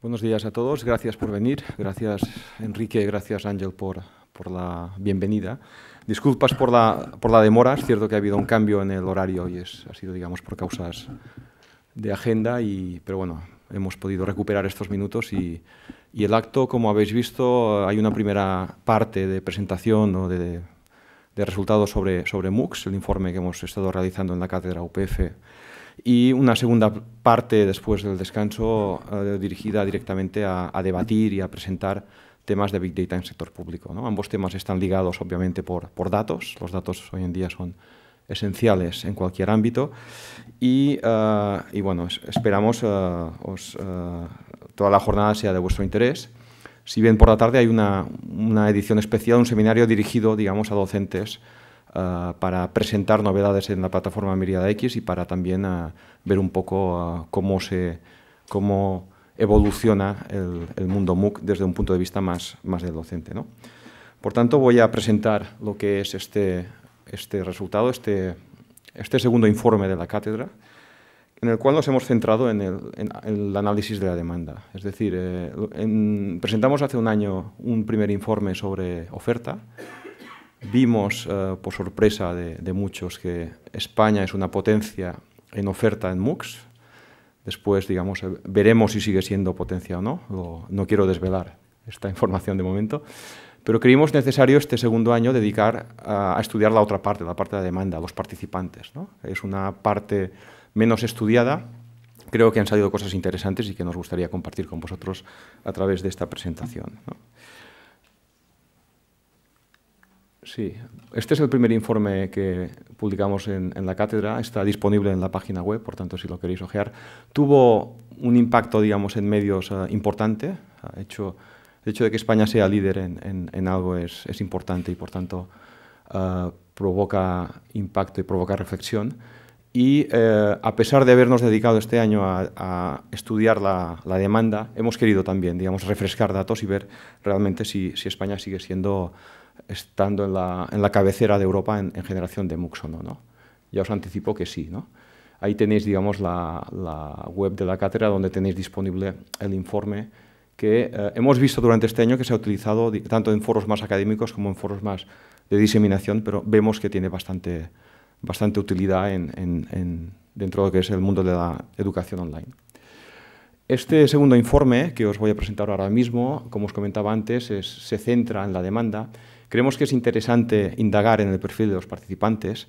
Buenos días a todos, gracias por venir, gracias Enrique, gracias Ángel por, la bienvenida. Disculpas por la, demora, es cierto que ha habido un cambio en el horario y es, ha sido, digamos, por causas de agenda, y, pero bueno, hemos podido recuperar estos minutos y, el acto, como habéis visto, hay una primera parte de presentación o de, resultados sobre, sobre MOOCs, el informe que hemos estado realizando en la cátedra UPF y una segunda parte después del descanso eh, dirigida directamente a, debatir y a presentar temas de Big Data en sector público. Ambos temas están ligados obviamente por, por datos, los datos hoy en día son esenciales en cualquier ámbito. Y, eh, bueno, esperamos que eh, toda la jornada sea de vuestro interés. Si bien por la tarde hay una, una edición especial, un seminario dirigido, digamos, a docentes eh, para presentar novedades en la plataforma Miriada X y para también eh, ver un poco eh, cómo cómo evoluciona el, mundo MOOC desde un punto de vista más, del docente. ¿no? Por tanto, voy a presentar lo que es este, este resultado, este, este, segundo informe de la cátedra, en el cual nos hemos centrado en el, análisis de la demanda. Es decir, presentamos hace un año un primer informe sobre oferta, Vimos eh, por sorpresa de, muchos que España es una potencia en oferta en MOOCs. Después, digamos, veremos si sigue siendo potencia o no. no quiero desvelar esta información de momento. Pero creímos necesario este segundo año dedicar a, estudiar la otra parte, la parte de la demanda, los participantes. ¿no? Es una parte menos estudiada. Creo que han salido cosas interesantes y que nos gustaría compartir con vosotros a través de esta presentación. ¿no? Sí, este es el primer informe que publicamos en, la cátedra, está disponible en la página web, por tanto, si lo queréis ojear. Tuvo un impacto, digamos, en medios eh, importante. Ha hecho, el hecho de que España sea líder en, en, en algo es, es, importante y, por tanto, eh, provoca impacto y provoca reflexión. Y eh, a pesar de habernos dedicado este año a, a estudiar la, la, demanda, hemos querido también, digamos, refrescar datos y ver realmente si, si España sigue siendo estando en la, cabecera de Europa en, generación de mux no, Ya os anticipo que sí. Ahí tenéis digamos, la, web de la cátedra donde tenéis disponible el informe que eh, hemos visto durante este año que se ha utilizado tanto en foros más académicos como en foros más de diseminación, pero vemos que tiene bastante, bastante utilidad dentro de lo que es el mundo de la educación online. Este segundo informe que os voy a presentar ahora mismo, como os comentaba antes, se centra en la demanda Creemos que es interesante indagar en el perfil de los participantes.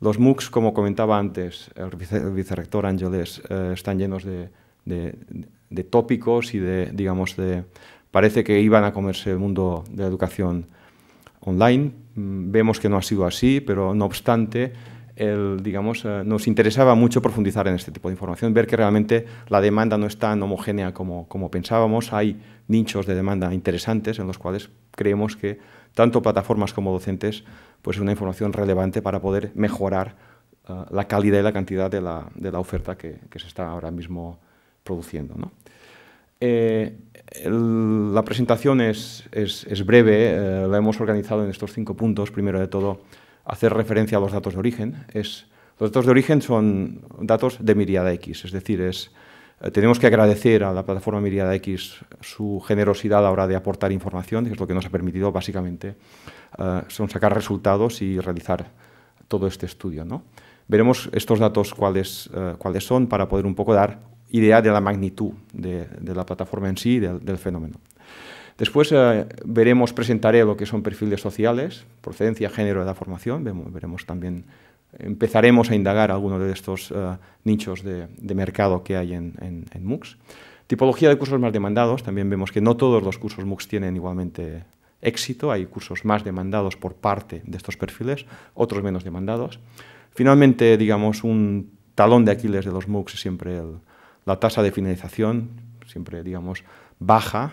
Los MOOCs, como comentaba antes el, vicerrector Ángeles, eh, están llenos de, de, tópicos y de, digamos, de... Parece que iban a comerse el mundo de la educación online. Mm, vemos que no ha sido así, pero no obstante, el, digamos, eh, nos interesaba mucho profundizar en este tipo de información, ver que realmente la demanda no es tan homogénea como, como pensábamos. Hay nichos de demanda interesantes en los cuales creemos que tanto plataformas como docentes, pues es una información relevante para poder mejorar eh, la calidad y la cantidad de la, oferta que, se está ahora mismo produciendo. Eh, la presentación es, breve, eh, la hemos organizado en estos cinco puntos. Primero de todo, hacer referencia a los datos de origen. Es, los datos de origen son datos de miriada X, es decir, es eh, tenemos que agradecer a la plataforma Miriada X su generosidad a la hora de aportar información, que es lo que nos ha permitido básicamente eh, son sacar resultados y realizar todo este estudio. Veremos estos datos cuáles, eh, cuáles son para poder un poco dar idea de la magnitud de, de la plataforma en sí, del, del fenómeno. Después veremos, presentaré lo que son perfiles sociales, procedencia, género de la formación, veremos también empezaremos a indagar algunos de estos eh, nichos de, mercado que hay en, en, MOOCs. Tipología de cursos más demandados, también vemos que no todos los cursos MOOCs tienen igualmente éxito, hay cursos más demandados por parte de estos perfiles, otros menos demandados. Finalmente, digamos, un talón de Aquiles de los MOOCs es siempre la tasa de finalización, siempre, digamos, baja,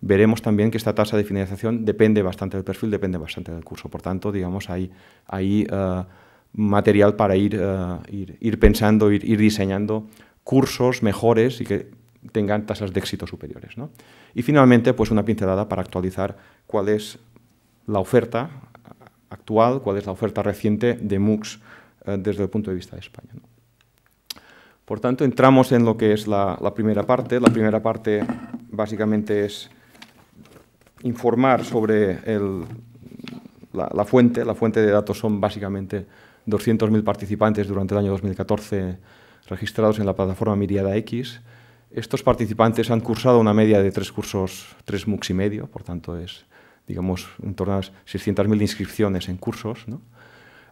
veremos también que esta tasa de finalización depende bastante del perfil, depende bastante del curso. Por tanto, digamos, hay, hay eh, material para ir, eh, ir, pensando, ir, diseñando cursos mejores y que tengan tasas de éxito superiores. Y finalmente, pues una pincelada para actualizar cuál es la oferta actual, cuál es la oferta reciente de MOOCs eh, desde el punto de vista de España. Por tanto, entramos en lo que es la, primera parte. La primera parte básicamente es informar sobre la, fuente, la fuente de datos son básicamente 200.000 participantes durante el año 2014 registrados en la plataforma Miriada X. Estos participantes han cursado una media de tres cursos, tres MOOCs y medio, por tanto es, digamos, en torno a 600.000 inscripciones en cursos.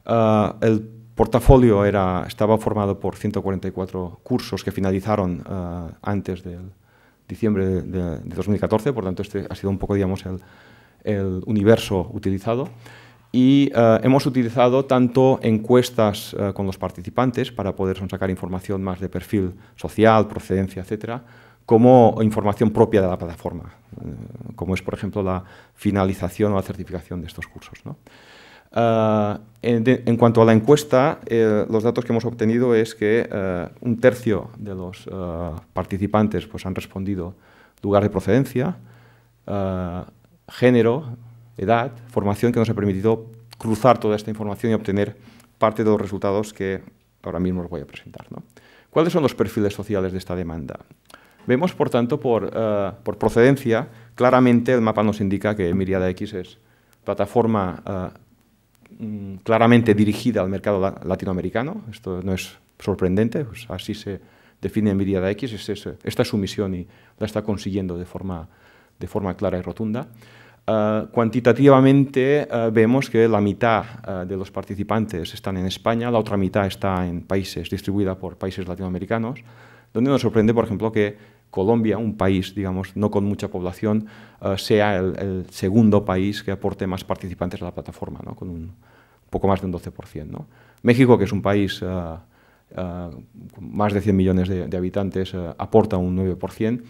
Ah, el portafolio era, estaba formado por 144 cursos que finalizaron ah, antes del diciembre de, 2014, por tanto este ha sido un poco, digamos, el universo utilizado y eh, hemos utilizado tanto encuestas eh, con los participantes para poder sacar información más de perfil social, procedencia, etcétera, como información propia de la plataforma, eh, como es, por ejemplo, la finalización o la certificación de estos cursos. En, cuanto a la encuesta, los datos que hemos obtenido es que un tercio de los participantes pues, han respondido lugar de procedencia, género, edad, formación que nos ha permitido cruzar toda esta información y obtener parte de los resultados que ahora mismo os voy a presentar. ¿Cuáles son los perfiles sociales de esta demanda? Vemos, por tanto, por, eh, procedencia, claramente el mapa nos indica que Miriada X es plataforma eh, mm, claramente dirigida al mercado latinoamericano. Esto no es sorprendente, pues así se define Miriada X, esta es su misión y la está consiguiendo de forma clara y rotunda. Eh, cuantitativamente eh, vemos que la mitad eh, de los participantes están en España, la otra mitad está en países, distribuida por países latinoamericanos, donde nos sorprende, por ejemplo, que Colombia, un país, digamos, no con mucha población, sea el, segundo país que aporte más participantes a la plataforma, con un poco más de un 12%. México, que es un país con más de 100 millones de habitantes, aporta un 9%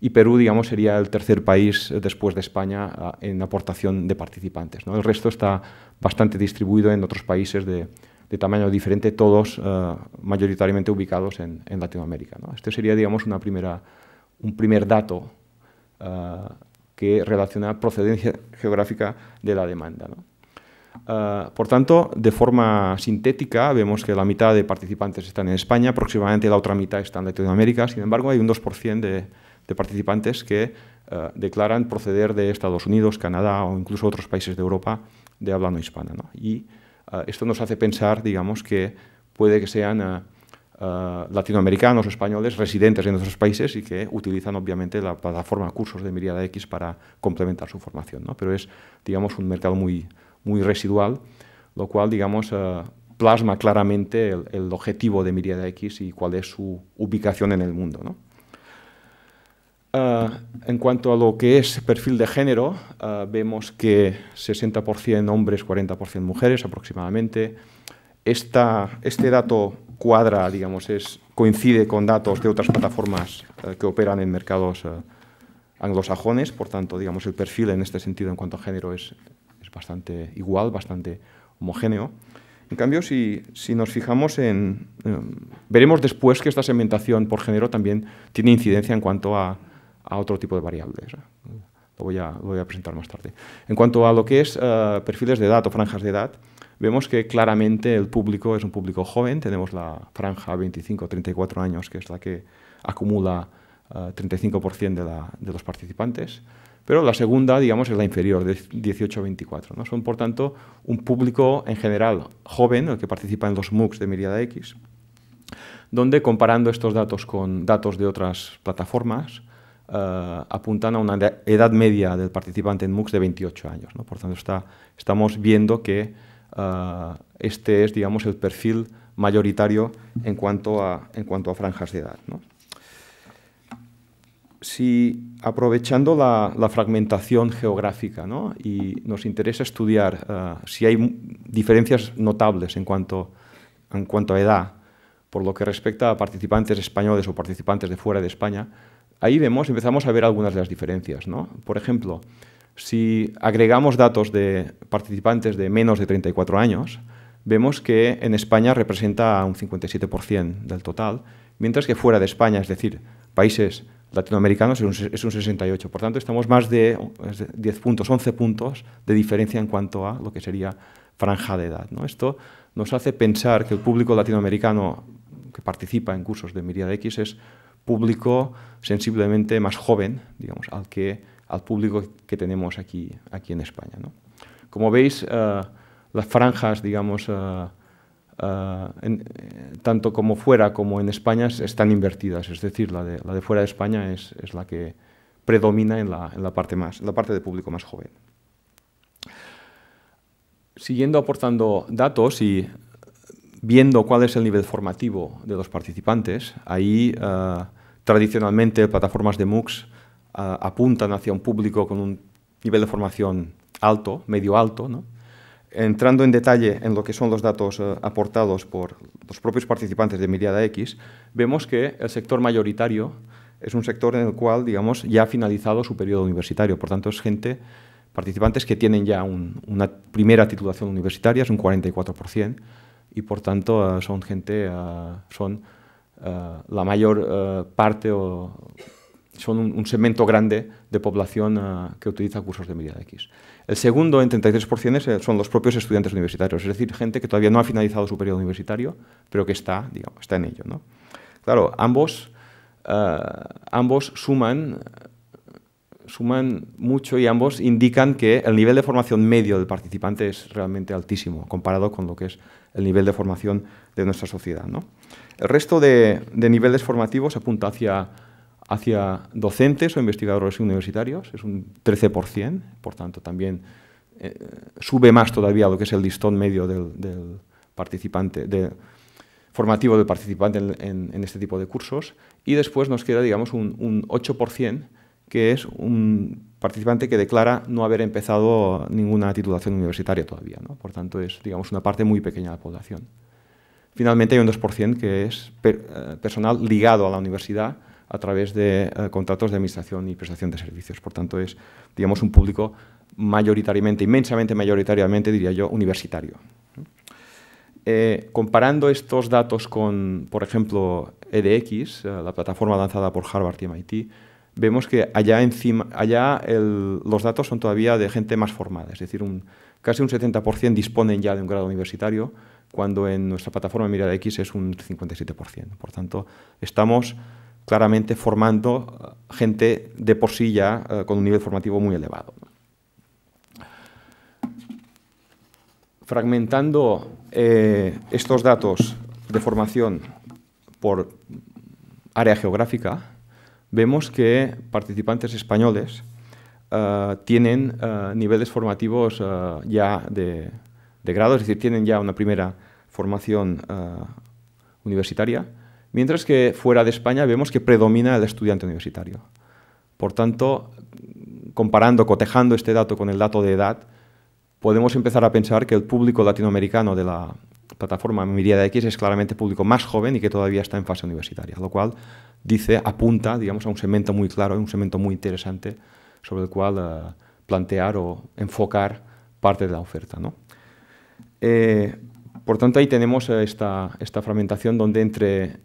y Perú, digamos, sería el tercer país después de España en aportación de participantes. ¿no? El resto está bastante distribuido en otros países de, tamaño diferente, todos eh, mayoritariamente ubicados en, Latinoamérica. Este sería, digamos, una primera, un primer dato eh, que relaciona procedencia geográfica de la demanda. Eh, por tanto, de forma sintética, vemos que la mitad de participantes están en España, aproximadamente la otra mitad está en Latinoamérica, sin embargo, hay un 2% de de participantes que eh, declaran proceder de Estados Unidos, Canadá o incluso otros países de Europa de habla no hispana. ¿no? Y eh, esto nos hace pensar, digamos, que puede que sean eh, latinoamericanos o españoles residentes en otros países y que utilizan obviamente la plataforma Cursos de Miriada X para complementar su formación. ¿no? Pero es, digamos, un mercado muy, muy residual, lo cual, digamos, plasma claramente el, objetivo de Miriada X y cuál es su ubicación en el mundo. ¿no? Ah, en cuanto a lo que es perfil de género, ah, vemos que 60% hombres, 40% mujeres aproximadamente. Esta, este dato cuadra, digamos, es, coincide con datos de otras plataformas eh, que operan en mercados eh, anglosajones, por tanto, digamos, el perfil en este sentido en cuanto a género es, es bastante igual, bastante homogéneo. En cambio, si, si nos fijamos en... veremos después que esta segmentación por género también tiene incidencia en cuanto a a otro tipo de variables. Lo voy, a, presentar más tarde. En cuanto a lo que es eh, perfiles de edad o franjas de edad, vemos que claramente el público es un público joven. Tenemos la franja 25-34 años, que es la que acumula 35% eh, de, los participantes. Pero la segunda, digamos, es la inferior, de 18 24. Son, por tanto, un público en general joven, el que participa en los MOOCs de Miriada X, donde comparando estos datos con datos de otras plataformas, eh, apuntan a una edad media del participante en MOOCs de 28 años. ¿no? Por tanto, estamos viendo que eh, este es, digamos, el perfil mayoritario en cuanto a, franjas de edad. Si aprovechando la, fragmentación geográfica y nos interesa estudiar eh, si hay diferencias notables en cuanto a edad, por lo que respecta a participantes españoles o participantes de fuera de España, ahí vemos, empezamos a ver algunas de las diferencias. Por ejemplo, si agregamos datos de participantes de menos de 34 años, vemos que en España representa un 57% del total, mientras que fuera de España, es decir, países latinoamericanos, es un, 68%. Por tanto, estamos más de 10 puntos, 11 puntos de diferencia en cuanto a lo que sería franja de edad. Esto nos hace pensar que el público latinoamericano que participa en cursos de Miriad X es público sensiblemente más joven, digamos, al, que, al público que tenemos aquí, aquí en España. Como veis, eh, las franjas, digamos, eh, eh, tanto como fuera como en España están invertidas, es decir, la de, la de fuera de España es, la que predomina en la, parte más, en la parte de público más joven. Siguiendo aportando datos y viendo cuál es el nivel formativo de los participantes, ahí eh, tradicionalmente plataformas de MOOCs eh, apuntan hacia un público con un nivel de formación alto, medio alto. Entrando en detalle en lo que son los datos eh, aportados por los propios participantes de Miriada X, vemos que el sector mayoritario es un sector en el cual, digamos, ya ha finalizado su periodo universitario. Por tanto, es gente, participantes que tienen ya una primera titulación universitaria, es un 44% y por tanto ah, son gente, ah, son ah, la mayor parte o son un, segmento grande de población que utiliza cursos de medida X. El segundo, en 33%, son los propios estudiantes universitarios, es decir, gente que todavía no ha finalizado su periodo universitario, pero que está, digamos, está en ello. ¿no? Claro, ambos, ambos suman suman mucho y ambos indican que el nivel de formación medio del participante es realmente altísimo comparado con lo que es el nivel de formación de nuestra sociedad. El resto de, niveles formativos apunta hacia, docentes o investigadores universitarios, es un 13%, por tanto también eh, sube más todavía lo que es el listón medio del, participante, de, formativo del participante en, este tipo de cursos. Y después nos queda, digamos, un, un 8% que es un participante que declara no haber empezado ninguna titulación universitaria todavía. Por tanto, es digamos, una parte muy pequeña de la población. Finalmente, hay un 2% que es eh, personal ligado a la universidad a través de eh, contratos de administración y prestación de servicios. Por tanto, es digamos, un público mayoritariamente, inmensamente mayoritariamente, diría yo, universitario. Eh, comparando estos datos con, por ejemplo, EDX, la plataforma lanzada por Harvard y MIT, vemos que allá allá los datos son todavía de gente más formada, es decir, casi un 70% disponen ya de un grado universitario, cuando en nuestra plataforma Mirada X es un 57%. Por tanto, estamos claramente formando eh, gente de por sí ya eh, con un nivel formativo muy elevado. Fragmentando eh, estos datos de formación por área geográfica, vemos que participantes españoles eh, tienen eh, niveles formativos eh, ya de, de, grado, es decir, tienen ya una primera formación universitaria, mientras que fuera de España vemos que predomina el estudiante universitario. Por tanto, comparando, cotejando este dato con el dato de edad, podemos empezar a pensar que el público latinoamericano de la plataforma Miriada X es claramente público más joven y que todavía está en fase universitaria, lo cual dice, apunta, digamos, a un segmento muy claro, un segmento muy interesante sobre el cual eh, plantear o enfocar parte de la oferta. ¿no? Eh, por tanto, ahí tenemos eh, esta, esta fragmentación donde entre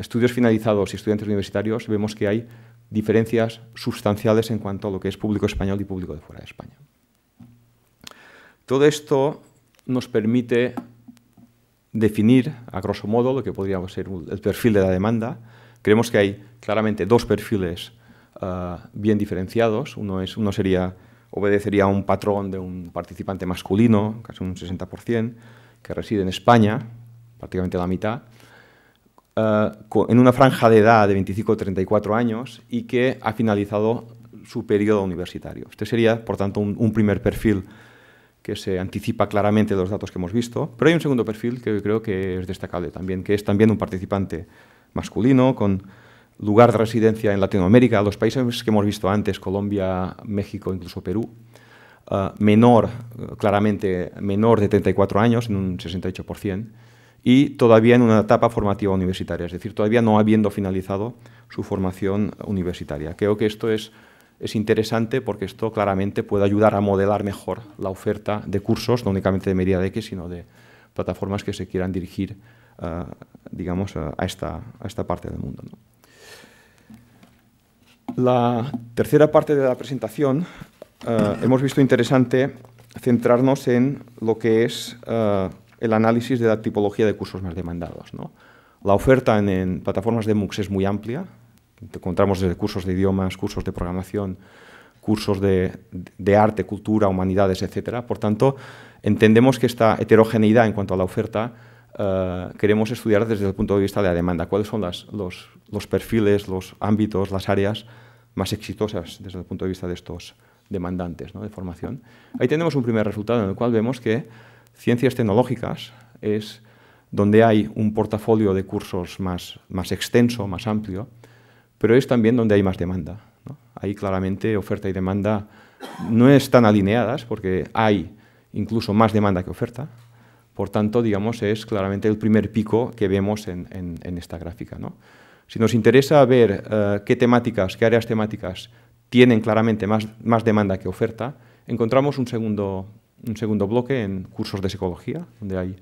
estudios finalizados y estudiantes universitarios vemos que hay diferencias sustanciales en cuanto a lo que es público español y público de fuera de España. Todo esto nos permite definir, a grosso modo, lo que podría ser el perfil de la demanda. Creemos que hay claramente dos perfiles ah, bien diferenciados. Uno, es, uno sería, obedecería a un patrón de un participante masculino, casi un 60%, que reside en España, prácticamente la mitad, ah, en una franja de edad de 25 a 34 años y que ha finalizado su periodo universitario. Este sería, por tanto, un, un primer perfil que se anticipa claramente de los datos que hemos visto. Pero hay un segundo perfil que creo que es destacable también, que es también un participante masculino con lugar de residencia en Latinoamérica, los países que hemos visto antes, Colombia, México, incluso Perú, ah, menor, claramente menor de 34 años, en un 68%, y todavía en una etapa formativa universitaria, es decir, todavía no habiendo finalizado su formación universitaria. Creo que esto es es interesante porque esto claramente puede ayudar a modelar mejor la oferta de cursos, no únicamente de de x sino de plataformas que se quieran dirigir, ah, digamos, a esta, esta, parte del mundo. La tercera parte de la presentación ah, hemos visto interesante centrarnos en lo que es ah, el análisis de la tipología de cursos más demandados. La oferta en, plataformas de MOOCs es muy amplia, Encontramos desde cursos de idiomas, cursos de programación, cursos de, arte, cultura, humanidades, etc. Por tanto, entendemos que esta heterogeneidad en cuanto a la oferta eh, queremos estudiar desde el punto de vista de la demanda, cuáles son los, los, perfiles, los ámbitos, las áreas más exitosas desde el punto de vista de estos demandantes de formación. Ahí tenemos un primer resultado en el cual vemos que ciencias tecnológicas es donde hay un portafolio de cursos más, más extenso, más amplio, pero es también donde hay más demanda. Ahí claramente oferta y demanda no están alineadas porque hay incluso más demanda que oferta. Por tanto, digamos, es claramente el primer pico que vemos en, esta gráfica. Si nos interesa ver eh, qué temáticas, qué áreas temáticas tienen claramente más, más demanda que oferta, encontramos un segundo, un segundo bloque en cursos de psicología, donde hay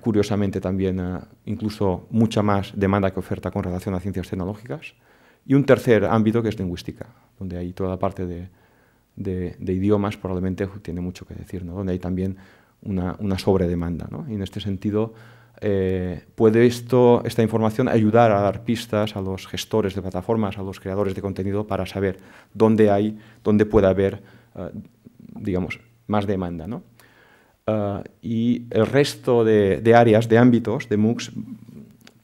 curiosamente también incluso mucha más demanda que oferta con relación a ciencias tecnológicas. Y un tercer ámbito que es lingüística, donde hay toda la parte de, idiomas probablemente tiene mucho que decir, ¿no? donde hay también una, sobredemanda. Y en este sentido, eh, ¿puede esto, esta información ayudar a dar pistas a los gestores de plataformas, a los creadores de contenido para saber dónde hay, dónde puede haber, eh, digamos, más demanda? ¿no? Eh, y el resto de, áreas, de ámbitos de MOOCs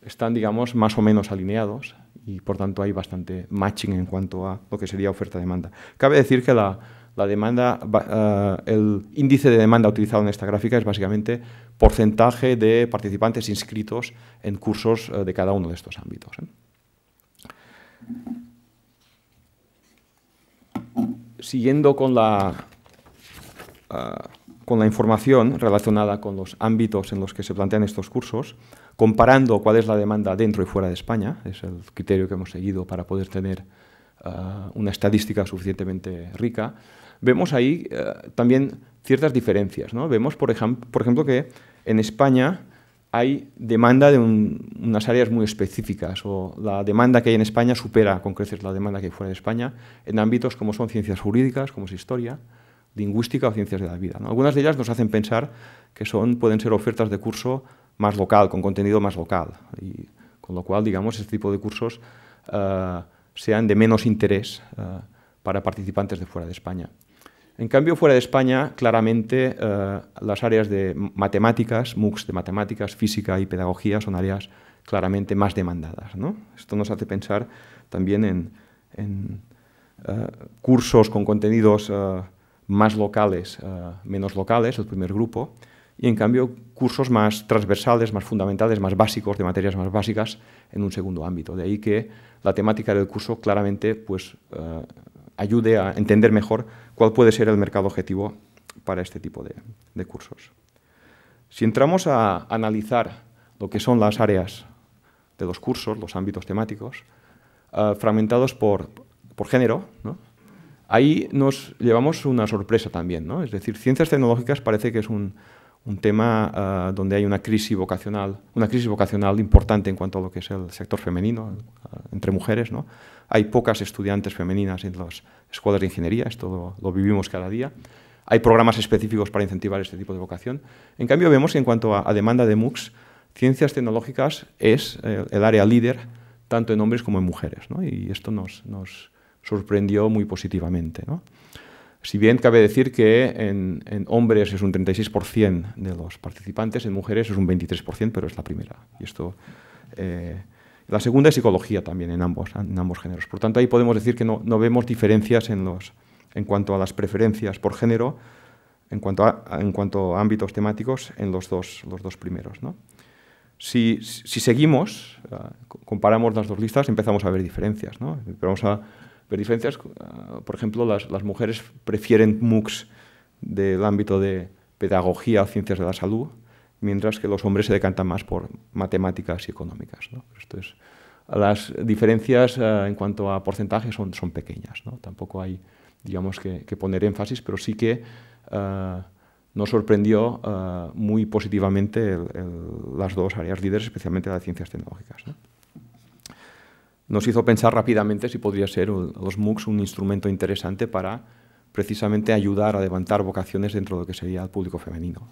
están, digamos, más o menos alineados y por tanto hay bastante matching en cuanto a lo que sería oferta-demanda. Cabe decir que la, demanda, eh, el índice de demanda utilizado en esta gráfica es básicamente porcentaje de participantes inscritos en cursos eh, de cada uno de estos ámbitos. Siguiendo con la con la información relacionada con los ámbitos en los que se plantean estos cursos, comparando cuál es la demanda dentro y fuera de España, es el criterio que hemos seguido para poder tener ah, una estadística suficientemente rica, vemos ahí eh, también ciertas diferencias. ¿no? Vemos, por, ejemplo, que en España hay demanda de unas áreas muy específicas o la demanda que hay en España supera con creces la demanda que hay fuera de España en ámbitos como son ciencias jurídicas, como es historia, lingüística o ciencias de la vida. Algunas de ellas nos hacen pensar que son, pueden ser ofertas de curso más local, con contenido más local. Y con lo cual, digamos, este tipo de cursos eh, sean de menos interés eh, para participantes de fuera de España. En cambio, fuera de España, claramente eh, las áreas de matemáticas, MOOCs de matemáticas, física y pedagogía son áreas claramente más demandadas. Esto nos hace pensar también en cursos con contenidos más locales, eh, menos locales, el primer grupo, y en cambio cursos más transversales, más fundamentales, más básicos, de materias más básicas, en un segundo ámbito. De ahí que la temática del curso claramente pues, eh, ayude a entender mejor cuál puede ser el mercado objetivo para este tipo de, cursos. Si entramos a analizar lo que son las áreas de los cursos, los ámbitos temáticos, eh, fragmentados por, por género, ¿no? Ahí nos llevamos una sorpresa también, ¿no? Es decir, ciencias tecnológicas parece que es un, tema ah, donde hay una crisis vocacional, una crisis vocacional importante en cuanto a lo que es el sector femenino, ah, entre mujeres, ¿no? Hay pocas estudiantes femeninas en las escuelas de ingeniería, esto lo, vivimos cada día. Hay programas específicos para incentivar este tipo de vocación. En cambio, vemos que en cuanto a, demanda de MOOCs, ciencias tecnológicas es eh, el área líder tanto en hombres como en mujeres, ¿no? Y esto nos, nos sorprendió muy positivamente. ¿no? Si bien cabe decir que en, hombres es un 36% de los participantes, en mujeres es un 23%, pero es la primera. Y esto, eh, la segunda es psicología también en ambos, en ambos géneros. Por tanto, ahí podemos decir que no, no vemos diferencias en, los, en cuanto a las preferencias por género, en cuanto a, en cuanto ámbitos temáticos, en los dos, los dos primeros. ¿no? Si, si, seguimos, ah, comparamos las dos listas, empezamos a ver diferencias. ¿no? Pero vamos a pero diferencias, ah, por ejemplo, las, las mujeres prefieren MOOCs del ámbito de pedagogía o ciencias de la salud, mientras que los hombres se decantan más por matemáticas y económicas. ¿no? las diferencias ah, en cuanto a porcentaje son, son pequeñas. ¿no? Tampoco hay, digamos, que, que, poner énfasis, pero sí que ah, nos sorprendió muy positivamente las dos áreas líderes, especialmente las ciencias tecnológicas. ¿no? nos hizo pensar rápidamente si podría ser los MOOCs un instrumento interesante para precisamente ayudar a levantar vocaciones dentro de lo que sería el público femenino.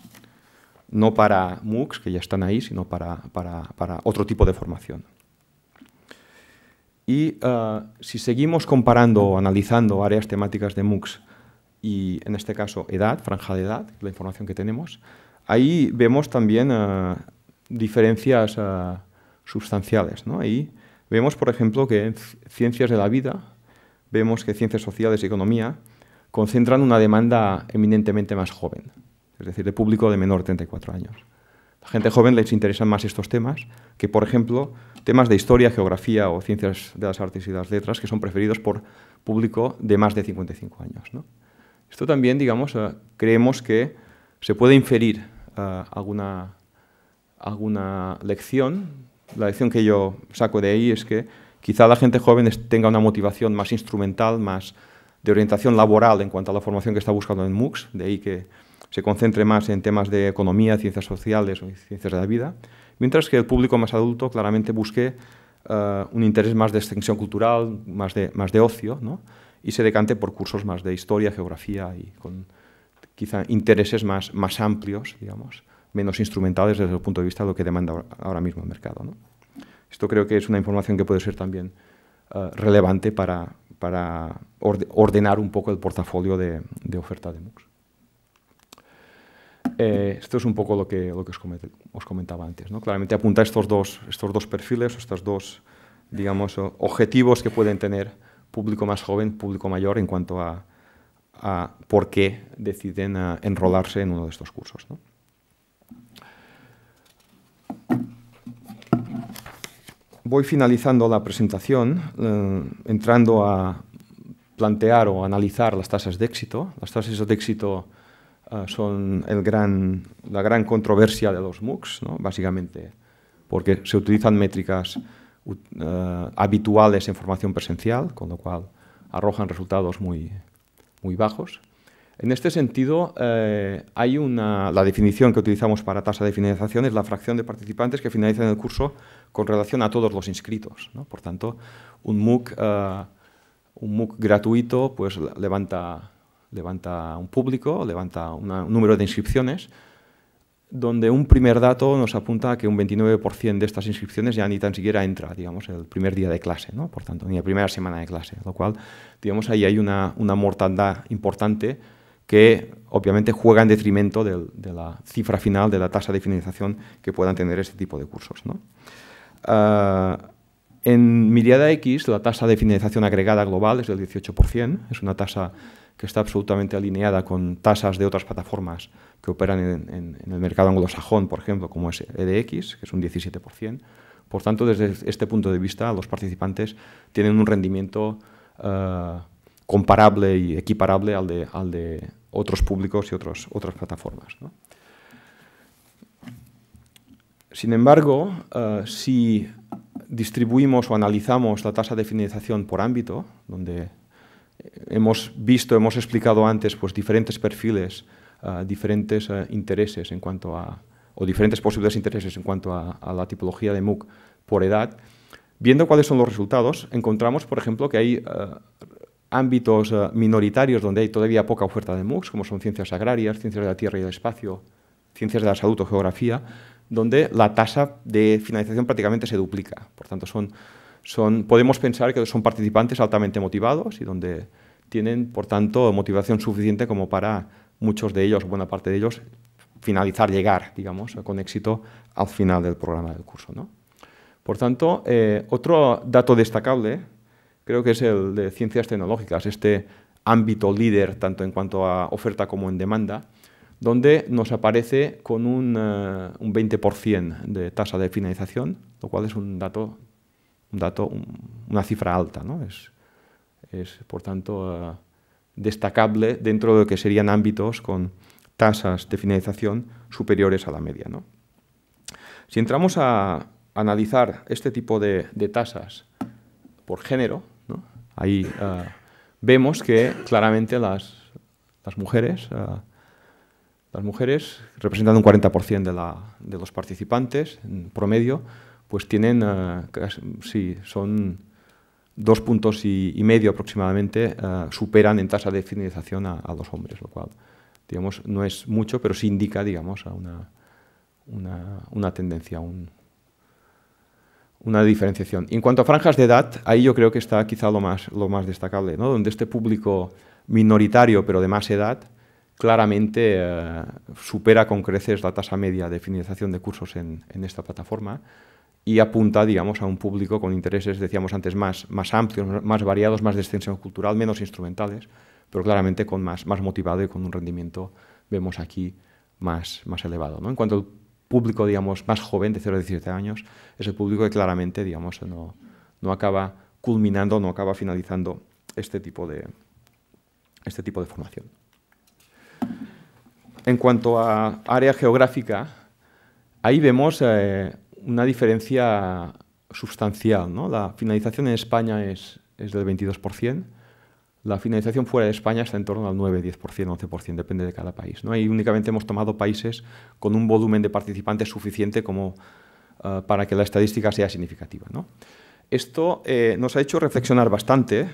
No para MOOCs, que ya están ahí, sino para, para, otro tipo de formación. Y eh, si seguimos comparando o analizando áreas temáticas de MOOCs y, en este caso, edad, franja de edad, la información que tenemos, ahí vemos también eh, diferencias eh, sustanciales. ¿no? Ahí Vemos, por ejemplo, que en ciencias de la vida, vemos que ciencias sociales y economía concentran una demanda eminentemente más joven, es decir, de público de menor 34 años. A la gente joven les interesan más estos temas que, por ejemplo, temas de historia, geografía o ciencias de las artes y las letras, que son preferidos por público de más de 55 años. Esto también, digamos, eh, creemos que se puede inferir eh, alguna, alguna lección la lección que yo saco de ahí es que quizá la gente joven tenga una motivación más instrumental, más de orientación laboral en cuanto a la formación que está buscando en MOOCs, de ahí que se concentre más en temas de economía, ciencias sociales o ciencias de la vida, mientras que el público más adulto claramente busque eh, un interés más de extensión cultural, más de, más de ocio, y se decante por cursos más de historia, geografía y con quizá intereses más, más amplios, digamos menos instrumentales desde el punto de vista de lo que demanda ahora mismo el mercado. Esto creo que es una información que puede ser también eh, relevante para, ordenar un poco el portafolio de, oferta de MOOCs. Eh, esto es un poco lo que, os, comentaba antes. ¿no? Claramente apunta estos dos, estos dos perfiles, estos dos digamos, objetivos que pueden tener público más joven, público mayor en cuanto a, por qué deciden eh, enrolarse en uno de estos cursos. ¿no? voy finalizando la presentación, eh, entrando a plantear o analizar las tasas de éxito. Las tasas de éxito eh, son la gran controversia de los MOOCs, básicamente, porque se utilizan métricas eh, habituales en formación presencial, con lo cual arrojan resultados muy bajos. En este sentido, eh, hay una, la definición que utilizamos para tasa de finalización es la fracción de participantes que finalizan el curso con relación a todos los inscritos. Por tanto, un MOOC, eh, un gratuito pues, levanta, levanta un público, levanta un número de inscripciones, donde un primer dato nos apunta a que un 29% de estas inscripciones ya ni tan siquiera entra, digamos, el primer día de clase, ¿no? por tanto, ni la primera semana de clase, lo cual, digamos, ahí hay una, una mortandad importante que obviamente juega en detrimento de la cifra final de la tasa de finalización que puedan tener este tipo de cursos. ¿no? Ah, en Miriada X, la tasa de finalización agregada global es del 18%, es una tasa que está absolutamente alineada con tasas de otras plataformas que operan en, el mercado anglosajón, por ejemplo, como es EDX, que es un 17%. Por tanto, desde este punto de vista, los participantes tienen un rendimiento ah, comparable y equiparable al de, al de otros públicos y otros, otras plataformas. Sin embargo, eh, si distribuimos o analizamos la tasa de finalización por ámbito, donde hemos visto, hemos explicado antes pues, diferentes perfiles, eh, diferentes eh, intereses en cuanto a, o diferentes posibles intereses en cuanto a, la tipología de MOOC por edad, viendo cuáles son los resultados, encontramos, por ejemplo, que hay ámbitos eh, minoritarios donde hay todavía poca oferta de MOOCs, como son ciencias agrarias, ciencias de la tierra y del espacio, ciencias de la salud o geografía, donde la tasa de finalización prácticamente se duplica. Por tanto, podemos pensar que son participantes altamente motivados y donde tienen, por tanto, motivación suficiente como para muchos de ellos, buena parte de ellos, finalizar, llegar, digamos, con éxito al final del programa del curso. Por tanto, eh, otro dato destacable creo que es el de ciencias tecnológicas, este ámbito líder tanto en cuanto a oferta como en demanda, donde nos aparece con un, 20% eh, de tasa de finalización, lo cual es un dato, un dato una cifra alta. ¿no? Es, por tanto, eh, destacable dentro de lo que serían ámbitos con tasas de finalización superiores a la media. Si entramos a analizar este tipo de tasas por género, ahí eh, vemos que claramente las, mujeres, eh, las mujeres representan un 40% de, los participantes en promedio, pues tienen, eh, sí, son dos puntos y, medio aproximadamente, superan en tasa de finalización a, los hombres, lo cual, digamos, no es mucho, pero sí indica, digamos, una, una, una tendencia, un, una diferenciación. En cuanto a franjas de edad, ahí yo creo que está quizá lo más, lo más destacable, ¿no? donde este público minoritario pero de más edad claramente eh, supera con creces la tasa media de finalización de cursos en, esta plataforma y apunta, digamos, a un público con intereses, decíamos antes, más, más amplios, más variados, más de extensión cultural, menos instrumentales, pero claramente con más, más motivado y con un rendimiento, vemos aquí, más, más elevado. ¿no? En cuanto público, digamos, más joven, de 0 a 17 años, es el público que claramente, digamos, no, acaba culminando, no acaba finalizando este tipo de, este tipo de formación. En cuanto a área geográfica, ahí vemos eh, una diferencia sustancial. ¿no? La finalización en España es, es del 22%, la financiación fuera de España está en torno al 9, 10%, 11%, depende de cada país. ¿no? Y únicamente hemos tomado países con un volumen de participantes suficiente como, eh, para que la estadística sea significativa. Esto eh, nos ha hecho reflexionar bastante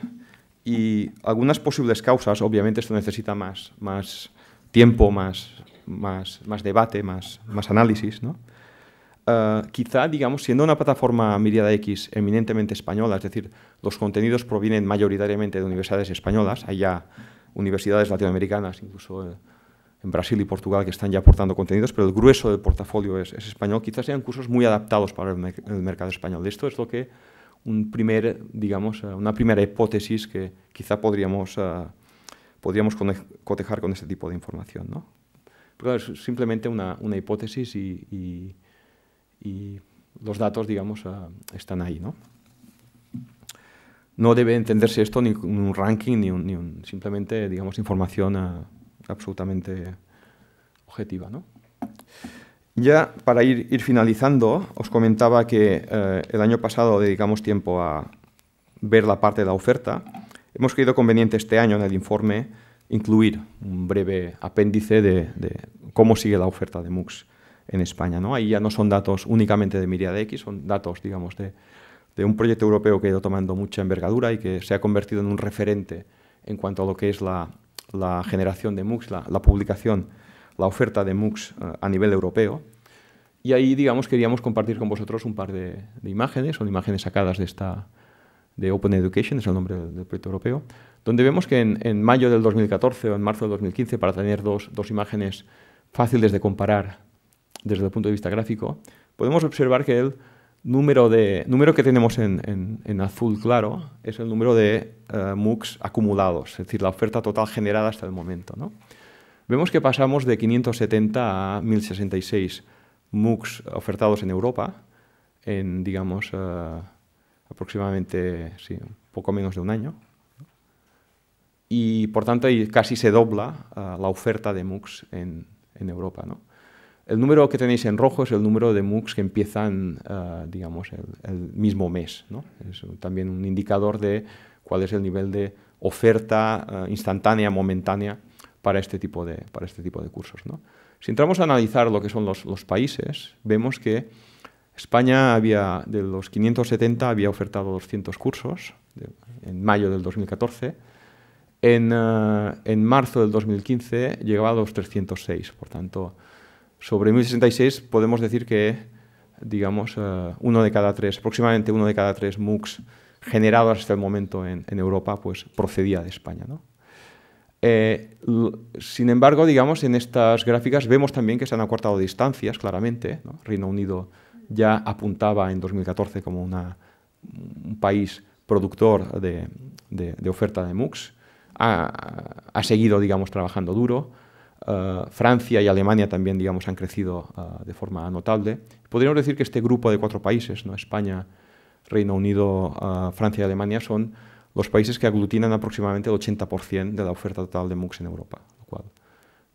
y algunas posibles causas, obviamente esto necesita más, más tiempo, más, más, más debate, más, más análisis, ¿no? Eh, quizá, digamos, siendo una plataforma Miriada X eminentemente española, es decir, los contenidos provienen mayoritariamente de universidades españolas, hay ya universidades latinoamericanas, incluso eh, en Brasil y Portugal, que están ya aportando contenidos, pero el grueso del portafolio es, español, quizás sean cursos muy adaptados para el, mercado español. Esto es lo que un primer, digamos, eh, una primera hipótesis que quizá podríamos, podríamos cotejar con este tipo de información. ¿no? Pero es simplemente una, hipótesis y y los datos, digamos, ah, están ahí, ¿no? No debe entenderse esto ni un ranking, ni, un, simplemente, digamos, información ah, absolutamente objetiva, ¿no? Ya para ir, ir, finalizando, os comentaba que eh, el año pasado dedicamos tiempo a ver la parte de la oferta. Hemos creído conveniente este año en el informe incluir un breve apéndice de, de cómo sigue la oferta de MOOCs en España. ¿no? Ahí ya no son datos únicamente de Miriadex, X, son datos, digamos, de, un proyecto europeo que ha ido tomando mucha envergadura y que se ha convertido en un referente en cuanto a lo que es la, generación de MOOCs, la, publicación, la oferta de MOOCs eh, a nivel europeo. Y ahí, digamos, queríamos compartir con vosotros un par de, imágenes, son imágenes sacadas de esta de Open Education, es el nombre del, proyecto europeo, donde vemos que en, en, mayo del 2014 o en marzo del 2015, para tener dos, dos imágenes fáciles de comparar desde el punto de vista gráfico, podemos observar que el número, que tenemos en, azul claro es el número de eh, MOOCs acumulados, es decir, la oferta total generada hasta el momento. Vemos que pasamos de 570 a 1066 MOOCs ofertados en Europa en, digamos, eh, aproximadamente sí, poco menos de un año. Y, por tanto, casi se dobla eh, la oferta de MOOCs en, en Europa. ¿no? El número que tenéis en rojo es el número de MOOCs que empiezan, eh, digamos, el, mismo mes. Es también un indicador de cuál es el nivel de oferta eh, instantánea, momentánea, para este tipo de, para este tipo de cursos. Si entramos a analizar lo que son los, países, vemos que España había, de los 570, había ofertado 200 cursos en mayo del 2014. En, eh, en marzo del 2015 llegaba a los 306, por tanto sobre 1066 podemos decir que, digamos, eh, uno de cada tres, aproximadamente uno de cada tres MOOCs generados hasta el momento en, Europa, pues procedía de España. Eh, sin embargo, digamos, en estas gráficas vemos también que se han acortado distancias, claramente. Reino Unido ya apuntaba en 2014 como un país productor de, oferta de MOOCs. Ha, ha seguido, digamos, trabajando duro eh, Francia y Alemania también, digamos, han crecido eh, de forma notable. Podríamos decir que este grupo de cuatro países, ¿no? España, Reino Unido, eh, Francia y Alemania, son los países que aglutinan aproximadamente el 80% de la oferta total de MOOCs en Europa, lo cual,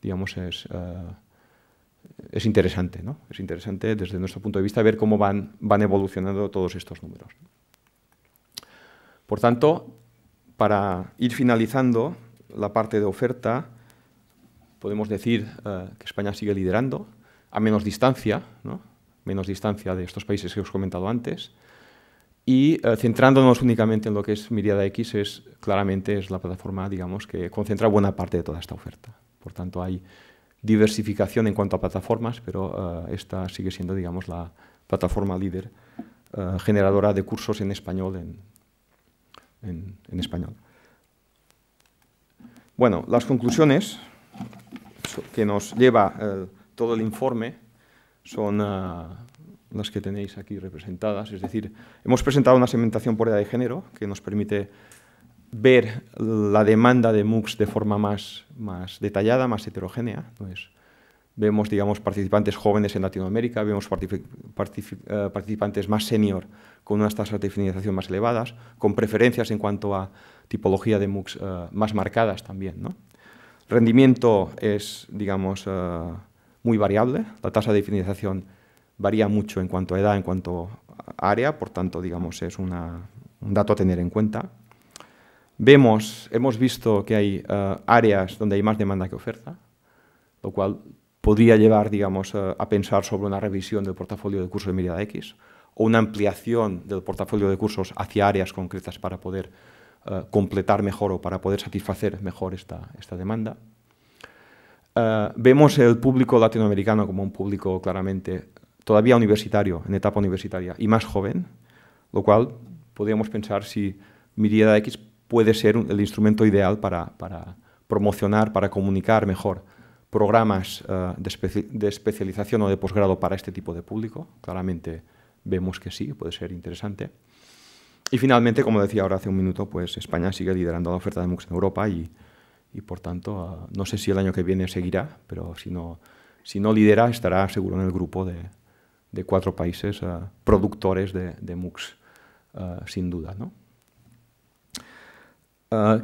digamos, es, es interesante, Es interesante desde nuestro punto de vista ver cómo van, van evolucionando todos estos números. Por tanto, para ir finalizando la parte de oferta, podemos decir eh, que España sigue liderando, a menos distancia, menos distancia de estos países que os he comentado antes. Y eh, centrándonos únicamente en lo que es Miriada X, es, claramente es la plataforma digamos, que concentra buena parte de toda esta oferta. Por tanto, hay diversificación en cuanto a plataformas, pero eh, esta sigue siendo digamos, la plataforma líder generadora de cursos en español. En, en español. Bueno, las conclusiones que nos lleva eh, todo el informe son eh, las que tenéis aquí representadas. Es decir, hemos presentado una segmentación por edad de género que nos permite ver la demanda de MOOCs de forma más, más detallada, más heterogénea. Pues, vemos, digamos, participantes jóvenes en Latinoamérica, vemos eh, participantes más senior con unas tasas de finalización más elevadas, con preferencias en cuanto a tipología de MOOCs más marcadas también, ¿no? Rendimiento es, digamos, eh, muy variable. La tasa de finalización varía mucho en cuanto a edad, en cuanto a área, por tanto, digamos, es un dato a tener en cuenta. Vemos, hemos visto que hay eh, áreas donde hay más demanda que oferta, lo cual podría llevar, digamos, eh, a pensar sobre una revisión del portafolio de cursos de mirada X o una ampliación del portafolio de cursos hacia áreas concretas para poder eh, completar mejor o para poder satisfacer mejor esta, demanda. Eh, vemos el público latinoamericano como un público claramente todavía universitario, en etapa universitaria, y más joven, lo cual podríamos pensar si Miriada X puede ser el instrumento ideal para, promocionar, para comunicar mejor programas eh, de, especialización o de posgrado para este tipo de público. Claramente vemos que sí, puede ser interesante. Y finalmente, como decía ahora hace un minuto, pues España sigue liderando la oferta de MOOCs en Europa y, y por tanto, ah, no sé si el año que viene seguirá, pero si no, si no lidera, estará seguro en el grupo de, de cuatro países ah, productores de, MOOCs, ah, sin duda.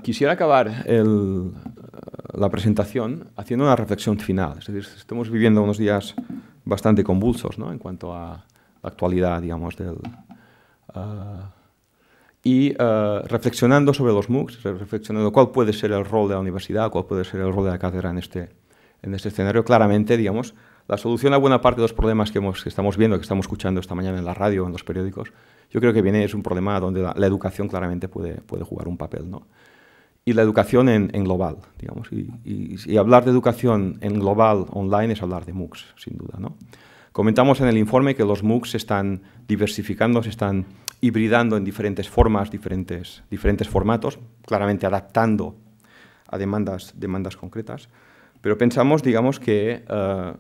quisiera acabar la presentación haciendo una reflexión final. Es decir, estamos viviendo unos días bastante convulsos ¿no? en cuanto a la actualidad, digamos, del y eh, reflexionando sobre los MOOCs, reflexionando cuál puede ser el rol de la universidad, cuál puede ser el rol de la cátedra en este, en este escenario, claramente, digamos, la solución a buena parte de los problemas que, estamos viendo, que estamos escuchando esta mañana en la radio, en los periódicos, yo creo que viene, es un problema donde la, educación claramente puede, puede jugar un papel, ¿no? Y la educación en, global, digamos. Y, hablar de educación en global online es hablar de MOOCs, sin duda, ¿no? Comentamos en el informe que los MOOCs se están diversificando, se están hibridando en diferentes formas, diferentes, diferentes formatos, claramente adaptando a demandas, demandas concretas, pero pensamos, digamos, que eh,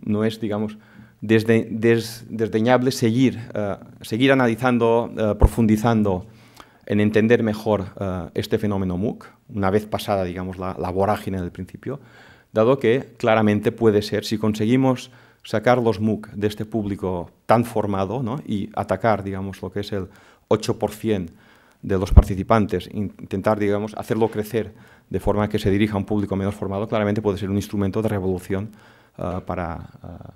no es, digamos, desde, desdeñable seguir, eh, seguir analizando, eh, profundizando en entender mejor este fenómeno MOOC, una vez pasada, digamos, la vorágine del principio, dado que claramente puede ser, si conseguimos sacar los MOOC de este público tan formado y atacar, digamos, lo que es el 8% de los participantes, intentar, digamos, hacerlo crecer de forma que se dirija a un público menos formado, claramente puede ser un instrumento de revolución ah, ah,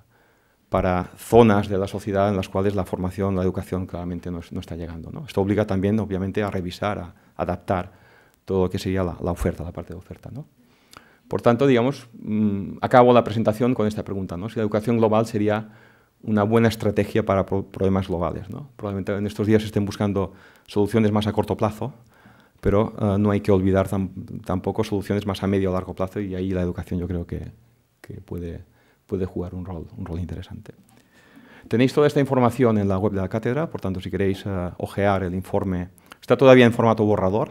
para, zonas de la sociedad en las cuales la formación, la educación claramente no, está llegando. ¿no? Esto obliga también, obviamente, a revisar, a adaptar todo lo que sería la, la oferta, la parte de oferta. ¿no? Por tanto, digamos, mm, acabo la presentación con esta pregunta, ¿no? Si la educación global sería una buena estrategia para problemas globales, ¿no? Probablemente en estos días estén buscando soluciones más a corto plazo, pero eh, no hay que olvidar tampoco soluciones más a medio o largo plazo y ahí la educación yo creo que, que puede, puede, jugar un rol, un rol interesante. Tenéis toda esta información en la web de la cátedra, por tanto, si queréis eh, ojear el informe, está todavía en formato borrador,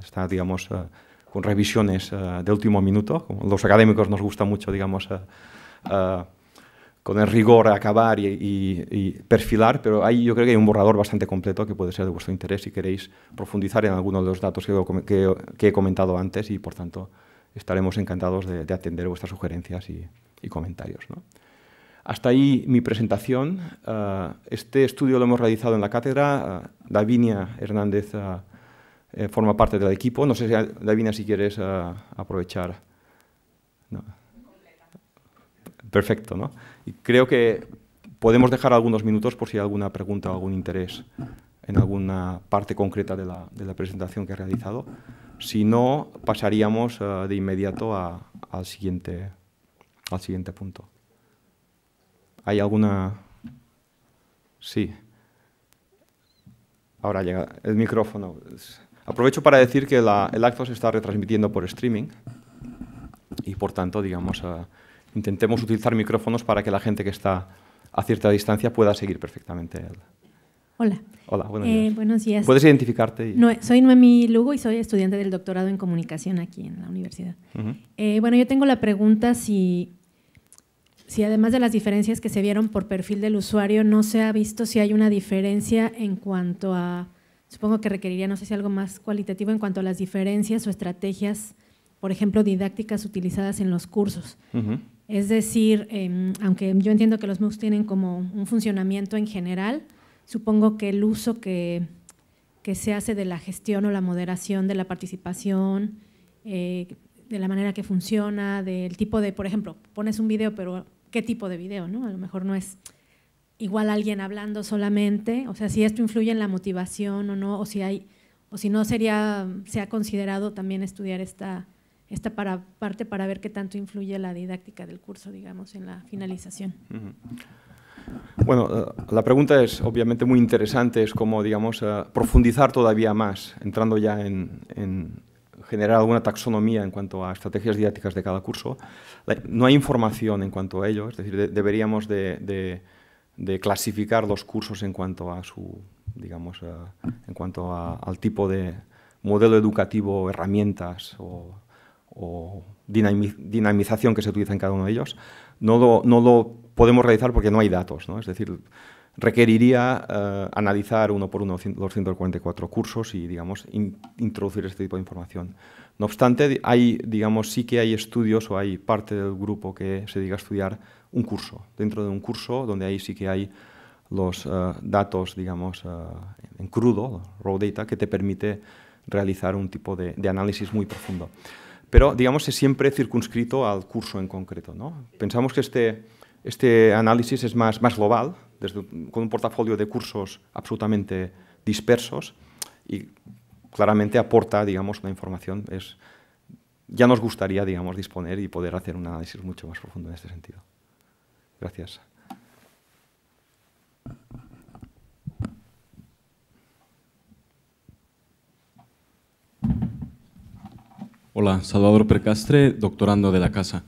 está, digamos, eh, con revisiones eh, de último minuto. Los académicos nos gusta mucho, digamos, eh, eh, con el rigor acabar y, perfilar, pero ahí yo creo que hay un borrador bastante completo que puede ser de vuestro interés si queréis profundizar en alguno de los datos que, he comentado antes y, por tanto, estaremos encantados de, atender vuestras sugerencias y, comentarios. Hasta ahí mi presentación. este estudio lo hemos realizado en la cátedra. Davinia Hernández eh, forma parte del equipo. No sé si, Davina, si quieres eh, aprovechar. Perfecto, ¿no? Y creo que podemos dejar algunos minutos por si hay alguna pregunta o algún interés en alguna parte concreta de la, presentación que ha realizado. Si no, pasaríamos eh, de inmediato al, siguiente, al siguiente punto. ¿Hay alguna...? Sí. Ahora llega el micrófono. Aprovecho para decir que el acto se está retransmitiendo por streaming y por tanto, digamos, ah, intentemos utilizar micrófonos para que la gente que está a cierta distancia pueda seguir perfectamente. Hola. Hola, buenos, días. Eh, ¿Puedes identificarte? No, soy Noemí Lugo y soy estudiante del doctorado en comunicación aquí en la universidad. Eh, bueno, yo tengo la pregunta si, si además de las diferencias que se vieron por perfil del usuario, no se ha visto si hay una diferencia en cuanto a Supongo que requeriría, no sé si algo más cualitativo en cuanto a las diferencias o estrategias, por ejemplo, didácticas utilizadas en los cursos. Es decir, em, aunque yo entiendo que los MOOCs tienen como un funcionamiento en general, supongo que el uso que, se hace de la gestión o la moderación de la participación, eh, de la manera que funciona, del tipo de, por ejemplo, pones un video, pero ¿qué tipo de video? No? A lo mejor no es igual alguien hablando solamente, o sea, si esto influye en la motivación o no, o si hay, o si no sería, se ha considerado también estudiar esta, esta para, parte para ver qué tanto influye la didáctica del curso, digamos, en la finalización. Bueno, eh, la pregunta es obviamente muy interesante, es como, digamos, eh, profundizar todavía más, entrando ya en, generar alguna taxonomía en cuanto a estrategias didácticas de cada curso. No hay información en cuanto a ello, es decir, deberíamos de de clasificar los cursos en cuanto a su, digamos, eh, en cuanto al tipo de modelo educativo, herramientas o, dinamización que se utiliza en cada uno de ellos, no lo, podemos realizar porque no hay datos, Es decir, requeriría eh, analizar uno por uno los 144 cursos y, digamos, introducir este tipo de información. No obstante, hay, digamos, sí que hay estudios o hay parte del grupo que se diga estudiar un curso, dentro de un curso donde ahí sí que hay los eh, datos, digamos, eh, en crudo, raw data, que te permite realizar un tipo de, análisis muy profundo. Pero, digamos, es siempre circunscrito al curso en concreto. ¿no? Pensamos que este, este análisis es más, más global, con un portafolio de cursos absolutamente dispersos y claramente aporta, digamos, una información. Es, ya nos gustaría, digamos, disponer y poder hacer un análisis mucho más profundo en este sentido. Gracias. Hola, Salvador Percastre, doctorando de la casa.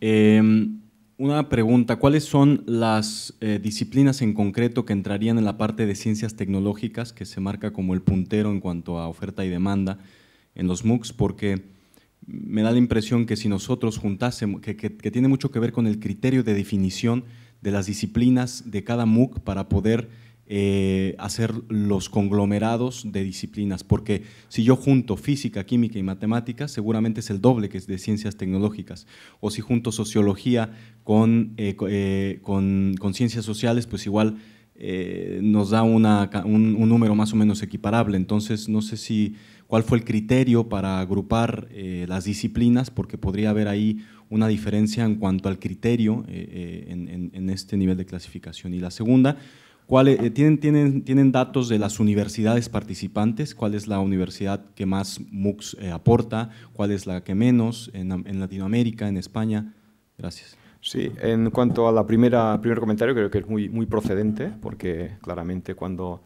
Em, una pregunta, ¿cuáles son las eh, disciplinas en concreto que entrarían en la parte de ciencias tecnológicas que se marca como el puntero en cuanto a oferta y demanda en los MOOCs? Porque me da la impresión que si nosotros juntásemos, que, tiene mucho que ver con el criterio de definición de las disciplinas de cada MOOC para poder eh, hacer los conglomerados de disciplinas, porque si yo junto física, química y matemáticas, seguramente es el doble que es de ciencias tecnológicas, o si junto sociología con, eh, eh, ciencias sociales, pues igual nos da un número más o menos equiparable, entonces no sé si cuál fue el criterio para agrupar eh, las disciplinas, porque podría haber ahí una diferencia en cuanto al criterio eh, eh, en, este nivel de clasificación. Y la segunda, tienen, datos de las universidades participantes? ¿Cuál es la universidad que más MOOCs aporta? ¿Cuál es la que menos en, Latinoamérica, en España? Gracias. Sí, en cuanto a la primera primer comentario, creo que es muy, muy procedente, porque claramente cuando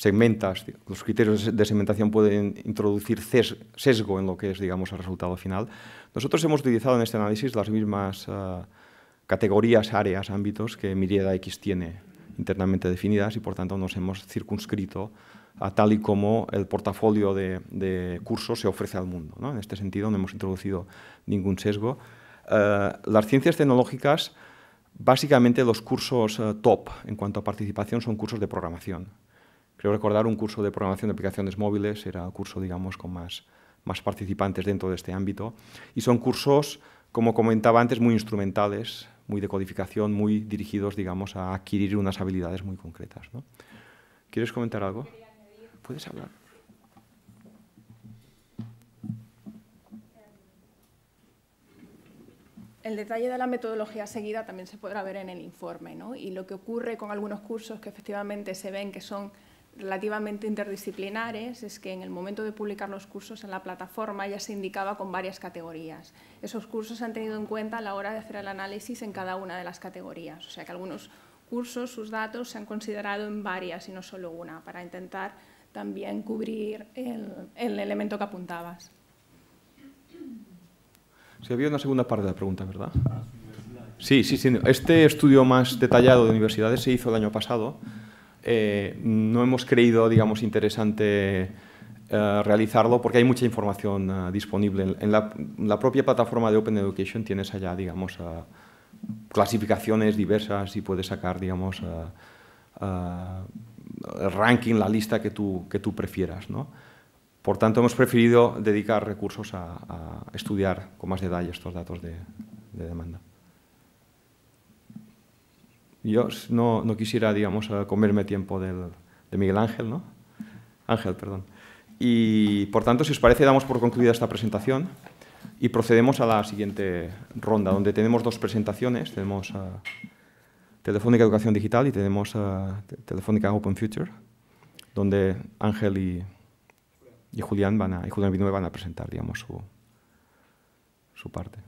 segmentas, los criterios de segmentación pueden introducir sesgo en lo que es, digamos, el resultado final. Nosotros hemos utilizado en este análisis las mismas ah, categorías, áreas, ámbitos que Mirieda X tiene internamente definidas y, por tanto, nos hemos circunscrito a tal y como el portafolio de, cursos se ofrece al mundo. ¿no? En este sentido, no hemos introducido ningún sesgo. Ah, las ciencias tecnológicas, básicamente los cursos ah, top en cuanto a participación son cursos de programación creo recordar un curso de programación de aplicaciones móviles, era un curso, digamos, con más, más participantes dentro de este ámbito. Y son cursos, como comentaba antes, muy instrumentales, muy de codificación, muy dirigidos, digamos, a adquirir unas habilidades muy concretas. ¿Quieres comentar algo? ¿Puedes hablar? El detalle de la metodología seguida también se podrá ver en el informe, ¿no? Y lo que ocurre con algunos cursos que efectivamente se ven que son relativamente interdisciplinares es que en el momento de publicar los cursos en la plataforma ya se indicaba con varias categorías. Esos cursos se han tenido en cuenta a la hora de hacer el análisis en cada una de las categorías, o sea que algunos cursos, sus datos se han considerado en varias y no solo una, para intentar también cubrir el, elemento que apuntabas. si había una segunda parte de la pregunta, ¿verdad? Sí, sí, sí. Este estudio más detallado de universidades se hizo el año pasado eh, no hemos creído, digamos, interesante eh, realizarlo porque hay mucha información eh, disponible. En, la, propia plataforma de Open Education tienes allá, digamos, clasificaciones diversas y puedes sacar, digamos, el ranking, la lista que tú, prefieras, Por tanto, hemos preferido dedicar recursos a, estudiar con más detalle estos datos de demanda yo no, quisiera, digamos, eh, comerme tiempo de Miguel Ángel, ¿no? Ángel, perdón. Y por tanto, si os parece, damos por concluida esta presentación y procedemos a la siguiente ronda, donde tenemos dos presentaciones. Tenemos uh, Telefónica Educación Digital y tenemos eh, Telefónica Open Future, donde Ángel y, Julián, van a, y Julián van a presentar, digamos, su parte.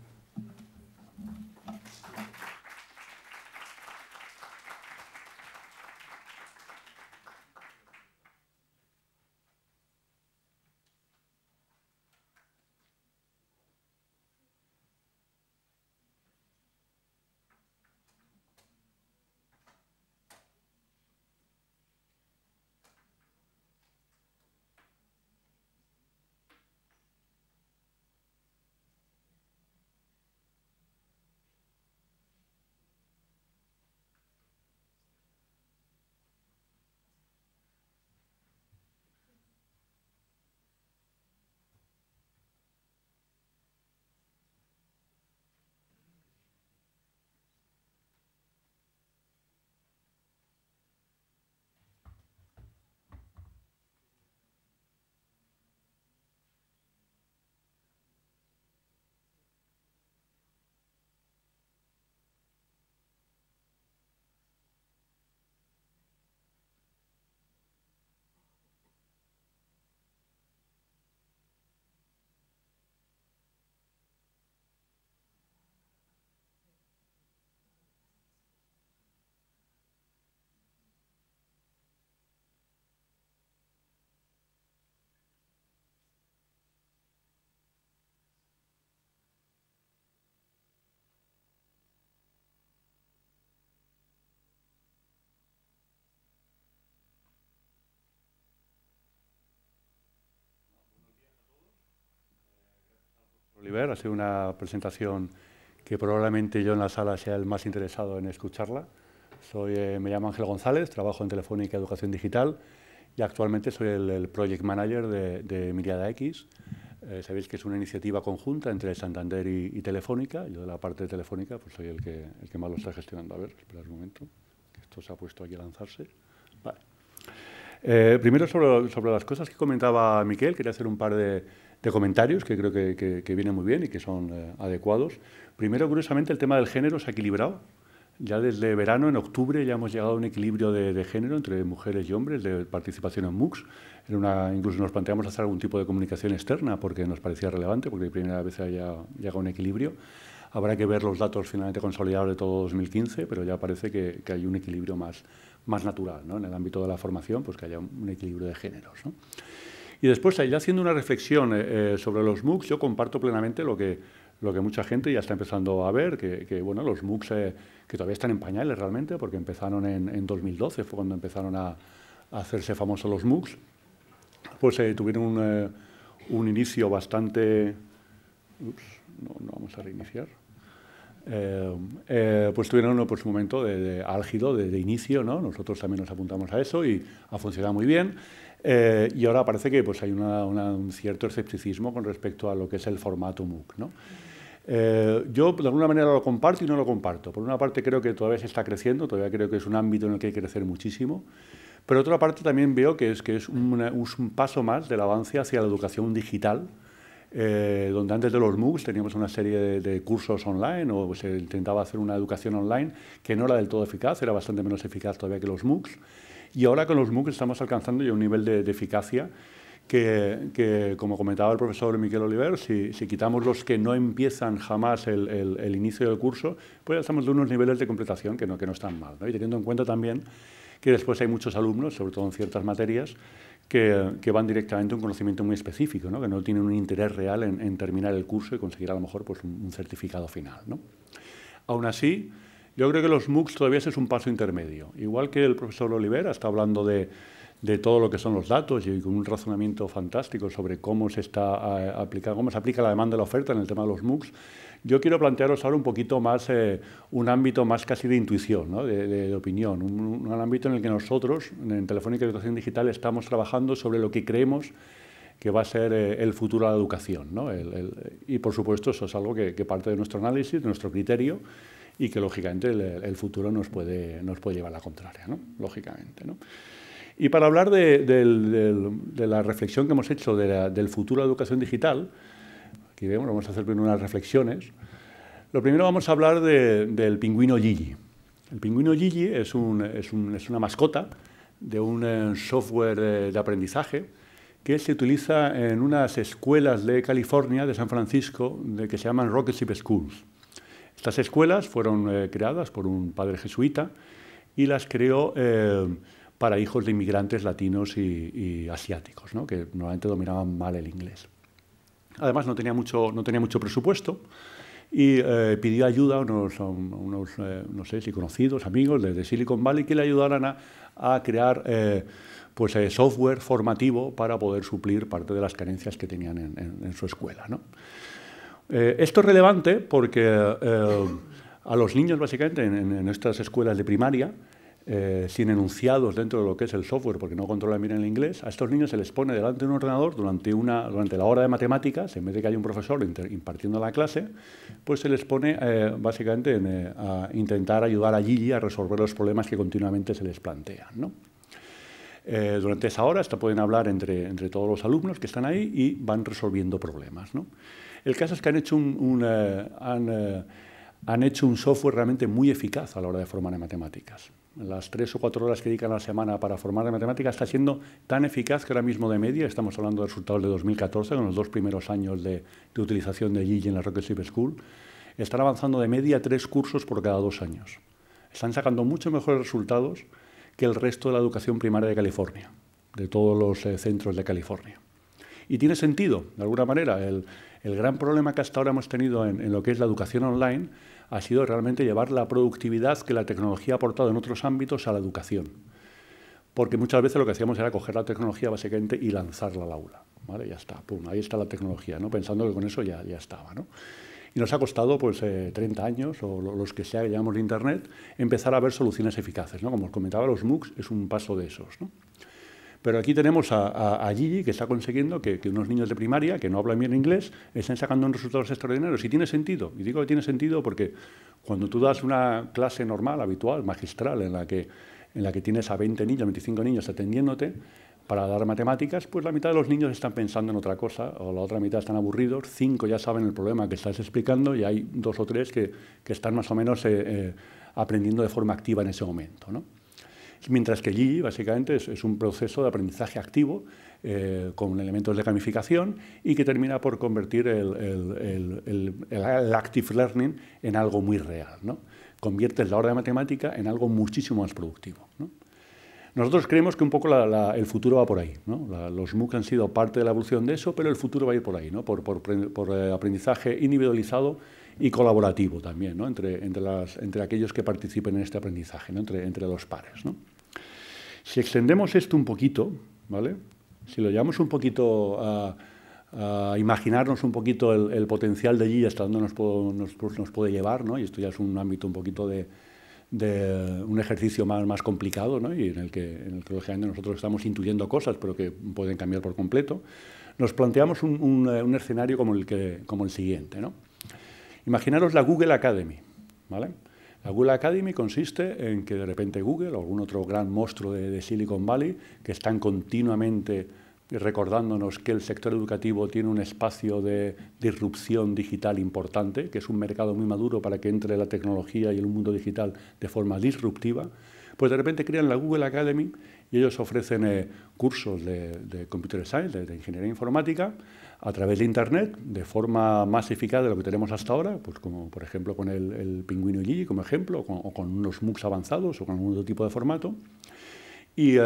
Oliver, ha sido una presentación que probablemente yo en la sala sea el más interesado en escucharla. Soy, eh, me llamo Ángel González, trabajo en Telefónica Educación Digital y actualmente soy el, Project Manager de, de X. Eh, sabéis que es una iniciativa conjunta entre Santander y, Telefónica. Yo de la parte de Telefónica pues soy el que, el que más lo está gestionando. A ver, esperad un momento, que esto se ha puesto aquí a lanzarse. Eh, primero sobre, sobre las cosas que comentaba Miquel, quería hacer un par de, de comentarios que creo que, que, vienen muy bien y que son eh, adecuados. Primero, curiosamente, el tema del género se ha equilibrado. Ya desde verano, en octubre, ya hemos llegado a un equilibrio de, género entre mujeres y hombres de participación en MOOCs. incluso nos planteamos hacer algún tipo de comunicación externa porque nos parecía relevante, porque de primera vez ya llega un equilibrio. Habrá que ver los datos finalmente consolidados de todo 2015, pero ya parece que, hay un equilibrio más, más natural ¿no? en el ámbito de la formación, pues que haya un, equilibrio de géneros. ¿no? Y después, ya haciendo una reflexión eh, eh, sobre los MOOCs, yo comparto plenamente lo que, lo que mucha gente ya está empezando a ver, que, bueno, los MOOCs eh, que todavía están en pañales realmente, porque empezaron en, 2012, fue cuando empezaron a, hacerse famosos los MOOCs, pues tuvieron un, inicio bastante... no, vamos a reiniciar. pues tuvieron por pues, un momento de, álgido, de, inicio, ¿no? Nosotros también nos apuntamos a eso y ha funcionado muy bien. Eh, y ahora parece que pues, hay un cierto escepticismo con respecto a lo que es el formato MOOC. Eh, yo de alguna manera lo comparto y no lo comparto. Por una parte creo que todavía se está creciendo, todavía creo que es un ámbito en el que hay que crecer muchísimo. Pero otra parte también veo que es, que es un, paso más del avance hacia la educación digital, eh, donde antes de los MOOCs teníamos una serie de, cursos online o se intentaba hacer una educación online que no era del todo eficaz, era bastante menos eficaz todavía que los MOOCs. Y ahora con los MOOC estamos alcanzando ya un nivel de, eficacia que, como comentaba el profesor Miquel Oliver, si, quitamos los que no empiezan jamás el, inicio del curso, pues ya estamos de unos niveles de completación que no, que no están mal. Y teniendo en cuenta también que después hay muchos alumnos, sobre todo en ciertas materias, que, van directamente a un conocimiento muy específico, que no tienen un interés real en, terminar el curso y conseguir a lo mejor pues, un, certificado final. Aún así, yo creo que los MOOCs todavía es un paso intermedio. Igual que el profesor Olivera está hablando de, todo lo que son los datos y con un razonamiento fantástico sobre cómo se está aplicando, cómo se aplica la demanda y la oferta en el tema de los MOOCs. Yo quiero plantearos ahora un poquito más, eh, un ámbito más casi de intuición, ¿no? de, opinión, un, ámbito en el que nosotros, en Telefónica Educación Digital, estamos trabajando sobre lo que creemos que va a ser eh, el futuro de la educación. ¿no? y, por supuesto, eso es algo que, que parte de nuestro análisis, de nuestro criterio, y que lógicamente el, futuro nos puede, nos puede llevar a la contraria, ¿no? lógicamente. ¿no? Y para hablar de, la reflexión que hemos hecho del futuro de la educación digital, aquí vemos, vamos a hacer unas reflexiones. Lo primero vamos a hablar del pingüino Gigi. El pingüino Gigi es, es una mascota de un eh, software eh, de aprendizaje que se utiliza en unas escuelas de California, de San Francisco, de que se llaman Rocketship Schools. Estas escuelas fueron eh, creadas por un padre jesuita y las creó eh, para hijos de inmigrantes latinos y, asiáticos, que normalmente dominaban mal el inglés. Además, no tenía mucho, no tenía mucho presupuesto y eh, pidió ayuda a unos, conocidos, amigos desde Silicon Valley que le ayudaran a, crear pues, software formativo para poder suplir parte de las carencias que tenían en, su escuela. Eh, esto es relevante porque eh, a los niños, básicamente, en, nuestras estas escuelas de primaria, eh, sin enunciados dentro de lo que es el software, porque no controlan bien el inglés, a estos niños se les pone delante de un ordenador durante, una, durante la hora de matemáticas, en vez de que haya un profesor impartiendo la clase, pues se les pone básicamente a intentar ayudar a Gigi a resolver los problemas que continuamente se les plantean. durante esa hora hasta pueden hablar entre, entre todos los alumnos que están ahí y van resolviendo problemas. El caso es que han hecho un, eh, eh, han, hecho un software realmente muy eficaz a la hora de formar en matemáticas. Las tres o cuatro horas que dedican a la semana para formar en matemáticas está siendo tan eficaz que ahora mismo de media, estamos hablando de resultados de 2014, con los dos primeros años de, utilización de Gigi en la Rocket School, están avanzando de media tres cursos por cada dos años. Están sacando mucho mejores resultados que el resto de la educación primaria de California, de todos los eh, centros de California. Y tiene sentido, de alguna manera, el, el gran problema que hasta ahora hemos tenido en, lo que es la educación online ha sido realmente llevar la productividad que la tecnología ha aportado en otros ámbitos a la educación. Porque muchas veces lo que hacíamos era coger la tecnología básicamente y lanzarla al aula. ¿vale? Ya está, pum, ahí está la tecnología, ¿no? pensando que con eso ya, ya estaba. ¿no? Y nos ha costado pues, 30 eh, años, o los que sea que llamamos de Internet, empezar a ver soluciones eficaces. ¿no? Como os comentaba, los MOOCs es un paso de esos. ¿no? Pero aquí tenemos a, Gigi, que está consiguiendo que, unos niños de primaria que no hablan bien inglés estén sacando resultados extraordinarios. Y tiene sentido. Y digo que tiene sentido porque cuando tú das una clase normal, habitual, magistral, en la que, en la que tienes a 20 niños, 25 niños atendiéndote, para dar matemáticas, pues la mitad de los niños están pensando en otra cosa, o la otra mitad están aburridos, cinco ya saben el problema que estás explicando y hay dos o tres que, están más o menos eh, eh, aprendiendo de forma activa en ese momento. ¿no? Mientras que allí básicamente, es, un proceso de aprendizaje activo eh, con elementos de gamificación y que termina por convertir el, el, el, el active learning en algo muy real. ¿no? Convierte la hora de matemática en algo muchísimo más productivo. ¿no? Nosotros creemos que un poco el futuro va por ahí. ¿no? los MOOC han sido parte de la evolución de eso, pero el futuro va a ir por ahí, ¿no? por, por, por eh, aprendizaje individualizado y colaborativo también, ¿no? entre, entre, las, entre aquellos que participen en este aprendizaje, ¿no? entre, entre los pares. ¿no? Si extendemos esto un poquito, ¿vale? Si lo llevamos un poquito a, imaginarnos un poquito el, potencial de allí hasta dónde nos, pues nos, puede llevar, ¿no? Y esto ya es un ámbito un poquito de, un ejercicio más, complicado, ¿no? Y en el que, en el que lógicamente nosotros estamos intuyendo cosas, pero que pueden cambiar por completo. Nos planteamos un, eh, escenario como el, que, como el siguiente, Imaginaros la Google Academy, ¿vale? La Google Academy consiste en que de repente Google o algún otro gran monstruo de, Silicon Valley, que están continuamente recordándonos que el sector educativo tiene un espacio de disrupción digital importante, que es un mercado muy maduro para que entre la tecnología y el mundo digital de forma disruptiva, pues de repente crean la Google Academy y ellos ofrecen eh, cursos de, Computer Science, de ingeniería informática, a través de Internet de forma más eficaz de lo que tenemos hasta ahora, pues como por ejemplo con el, pingüino y como ejemplo, o con, unos MOOCs avanzados o con algún otro tipo de formato. Y,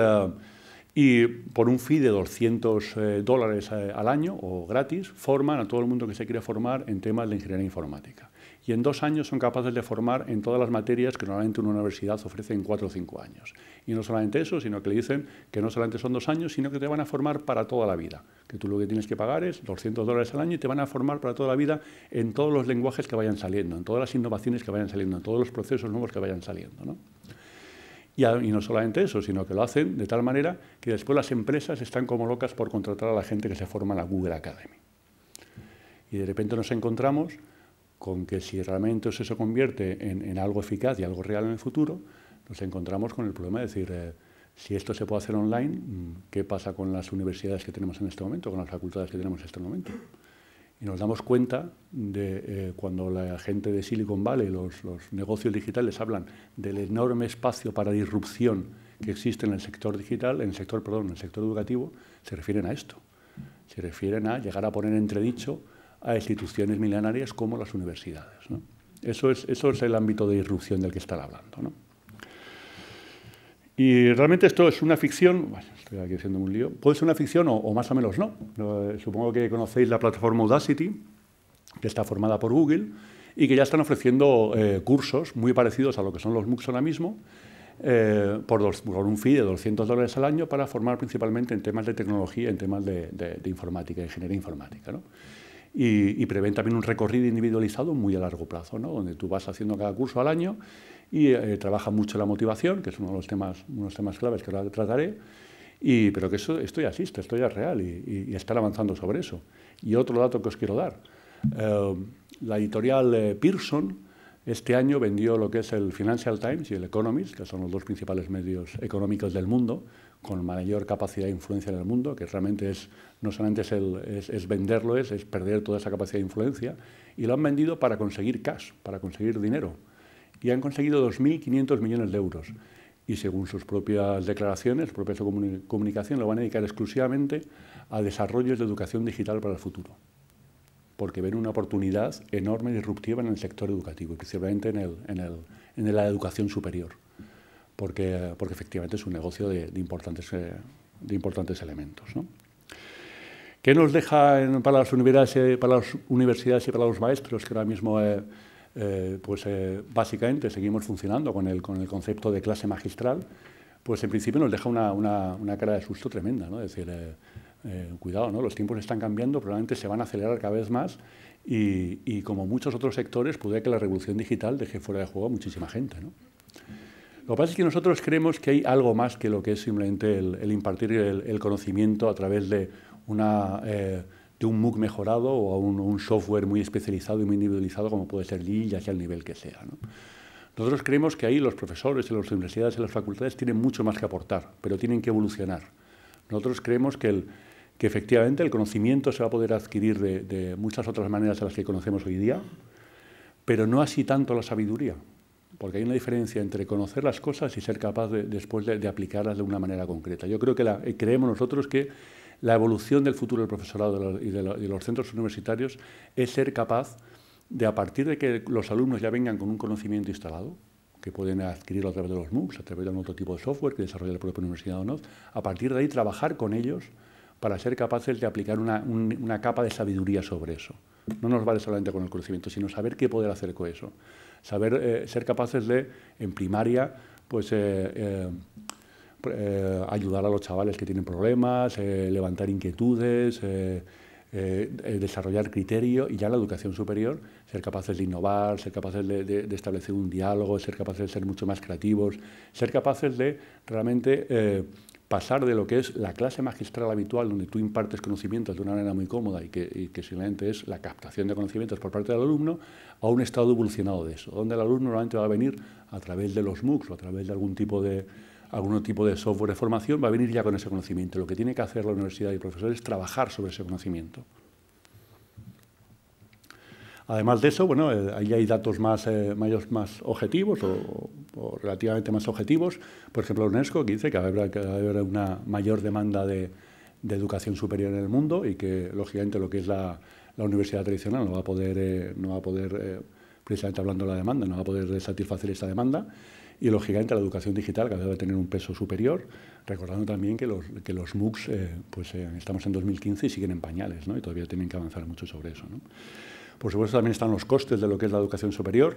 eh, por un fee de 200 eh, dólares eh, al año o gratis, forman a todo el mundo que se quiere formar en temas de ingeniería informática y en dos años son capaces de formar en todas las materias que normalmente una universidad ofrece en cuatro o cinco años. Y no solamente eso, sino que le dicen que no solamente son dos años, sino que te van a formar para toda la vida, que tú lo que tienes que pagar es 200 dólares al año y te van a formar para toda la vida en todos los lenguajes que vayan saliendo, en todas las innovaciones que vayan saliendo, en todos los procesos nuevos que vayan saliendo. ¿no? Y, no solamente eso, sino que lo hacen de tal manera que después las empresas están como locas por contratar a la gente que se forma en la Google Academy. Y de repente nos encontramos con que si realmente eso se convierte en, algo eficaz y algo real en el futuro, nos encontramos con el problema de decir, eh, si esto se puede hacer online, mm, ¿qué pasa con las universidades que tenemos en este momento, con las facultades que tenemos en este momento? Y nos damos cuenta de eh, cuando la gente de Silicon Valley, los, negocios digitales, hablan del enorme espacio para disrupción que existe en el sector digital, en el sector, perdón, en el sector educativo, se refieren a esto. Se refieren a llegar a poner entredicho a instituciones milenarias como las universidades. Eso, es, el ámbito de irrupción del que están hablando. Y realmente esto es una ficción, estoy aquí haciendo un lío, puede ser una ficción o, más o menos no. Eh, supongo que conocéis la plataforma Audacity, que está formada por Google y que ya están ofreciendo eh, cursos muy parecidos a lo que son los MOOCs ahora mismo, eh, por, un fee de 200 dólares al año para formar principalmente en temas de tecnología, en temas de, informática, de informática, ingeniería informática. ¿no? y, prevén también un recorrido individualizado muy a largo plazo, donde tú vas haciendo cada curso al año y eh, trabaja mucho la motivación, que es uno de los temas, unos temas claves que ahora trataré, pero que eso, esto ya existe, esto ya es real y, estar avanzando sobre eso. Y otro dato que os quiero dar, eh, la editorial eh, Pearson este año vendió lo que es el Financial Times y el Economist, que son los dos principales medios económicos del mundo, con mayor capacidad de influencia en el mundo, que realmente es, no solamente es, venderlo, es, perder toda esa capacidad de influencia, y lo han vendido para conseguir cash, para conseguir dinero. Y han conseguido 2.500 millones de euros. Y según sus propias declaraciones, su propia comunicación, lo van a dedicar exclusivamente a desarrollos de educación digital para el futuro. Porque ven una oportunidad enorme y disruptiva en el sector educativo, principalmente en la educación superior porque, porque efectivamente es un negocio de, importantes, eh, de importantes elementos. ¿no? ¿Qué nos deja para, las universidades, eh, para las universidades y para los maestros que ahora mismo... Eh, pues básicamente seguimos funcionando con el, con el concepto de clase magistral, pues en principio nos deja una, una, cara de susto tremenda, ¿no? Es decir, cuidado, ¿no? Los tiempos están cambiando, probablemente se van a acelerar cada vez más y, y como muchos otros sectores, puede que la revolución digital deje fuera de juego a muchísima gente, ¿no? Lo que pasa es que nosotros creemos que hay algo más que lo que es simplemente el, impartir el, conocimiento a través eh, de, un MOOC mejorado o a un, software muy especializado y muy individualizado como puede ser LEE, ya sea el nivel que sea. Nosotros creemos que ahí los profesores en las universidades, y las facultades, tienen mucho más que aportar, pero tienen que evolucionar. Nosotros creemos que, efectivamente el conocimiento se va a poder adquirir de, de muchas otras maneras a las que conocemos hoy día, pero no así tanto la sabiduría porque hay una diferencia entre conocer las cosas y ser capaz después de, aplicarlas de una manera concreta. Yo creo que eh, creemos nosotros que la evolución del futuro del profesorado y de, los centros universitarios es ser capaz de, a partir de que los alumnos ya vengan con un conocimiento instalado, que pueden adquirirlo a través de los MOOCs, a través de un otro tipo de software que desarrolla la propia universidad o no, a partir de ahí trabajar con ellos para ser capaces de aplicar una, una capa de sabiduría sobre eso. No nos vale solamente con el conocimiento, sino saber qué poder hacer con eso saber eh, ser capaces de, en primaria, pues eh, eh, ayudar a los chavales que tienen problemas, levantar inquietudes, desarrollar criterio y ya en la educación superior ser capaces de innovar, ser capaces de, establecer un diálogo, ser capaces de ser mucho más creativos, ser capaces de realmente pasar de lo que es la clase magistral habitual, donde tú impartes conocimientos de una manera muy cómoda y que, simplemente es la captación de conocimientos por parte del alumno, a un estado evolucionado de eso, donde el alumno normalmente va a venir a través de los MOOCs o a través de algún tipo de, algún tipo de software de formación, va a venir ya con ese conocimiento. Lo que tiene que hacer la universidad y el profesor es trabajar sobre ese conocimiento. Además de eso, bueno, eh, ahí hay datos más, eh, más objetivos o, relativamente más objetivos. Por ejemplo, UNESCO que dice que va a haber una mayor demanda de, educación superior en el mundo y que, lógicamente, lo que es la, universidad tradicional no va a poder, eh, no va a poder precisamente hablando de la demanda, no va a poder satisfacer esta demanda y lógicamente la educación digital que va a tener un peso superior, recordando también que los, MOOCs, pues estamos en 2015 y siguen en pañales, ¿no? y todavía tienen que avanzar mucho sobre eso. ¿no? Por supuesto, también están los costes de lo que es la educación superior.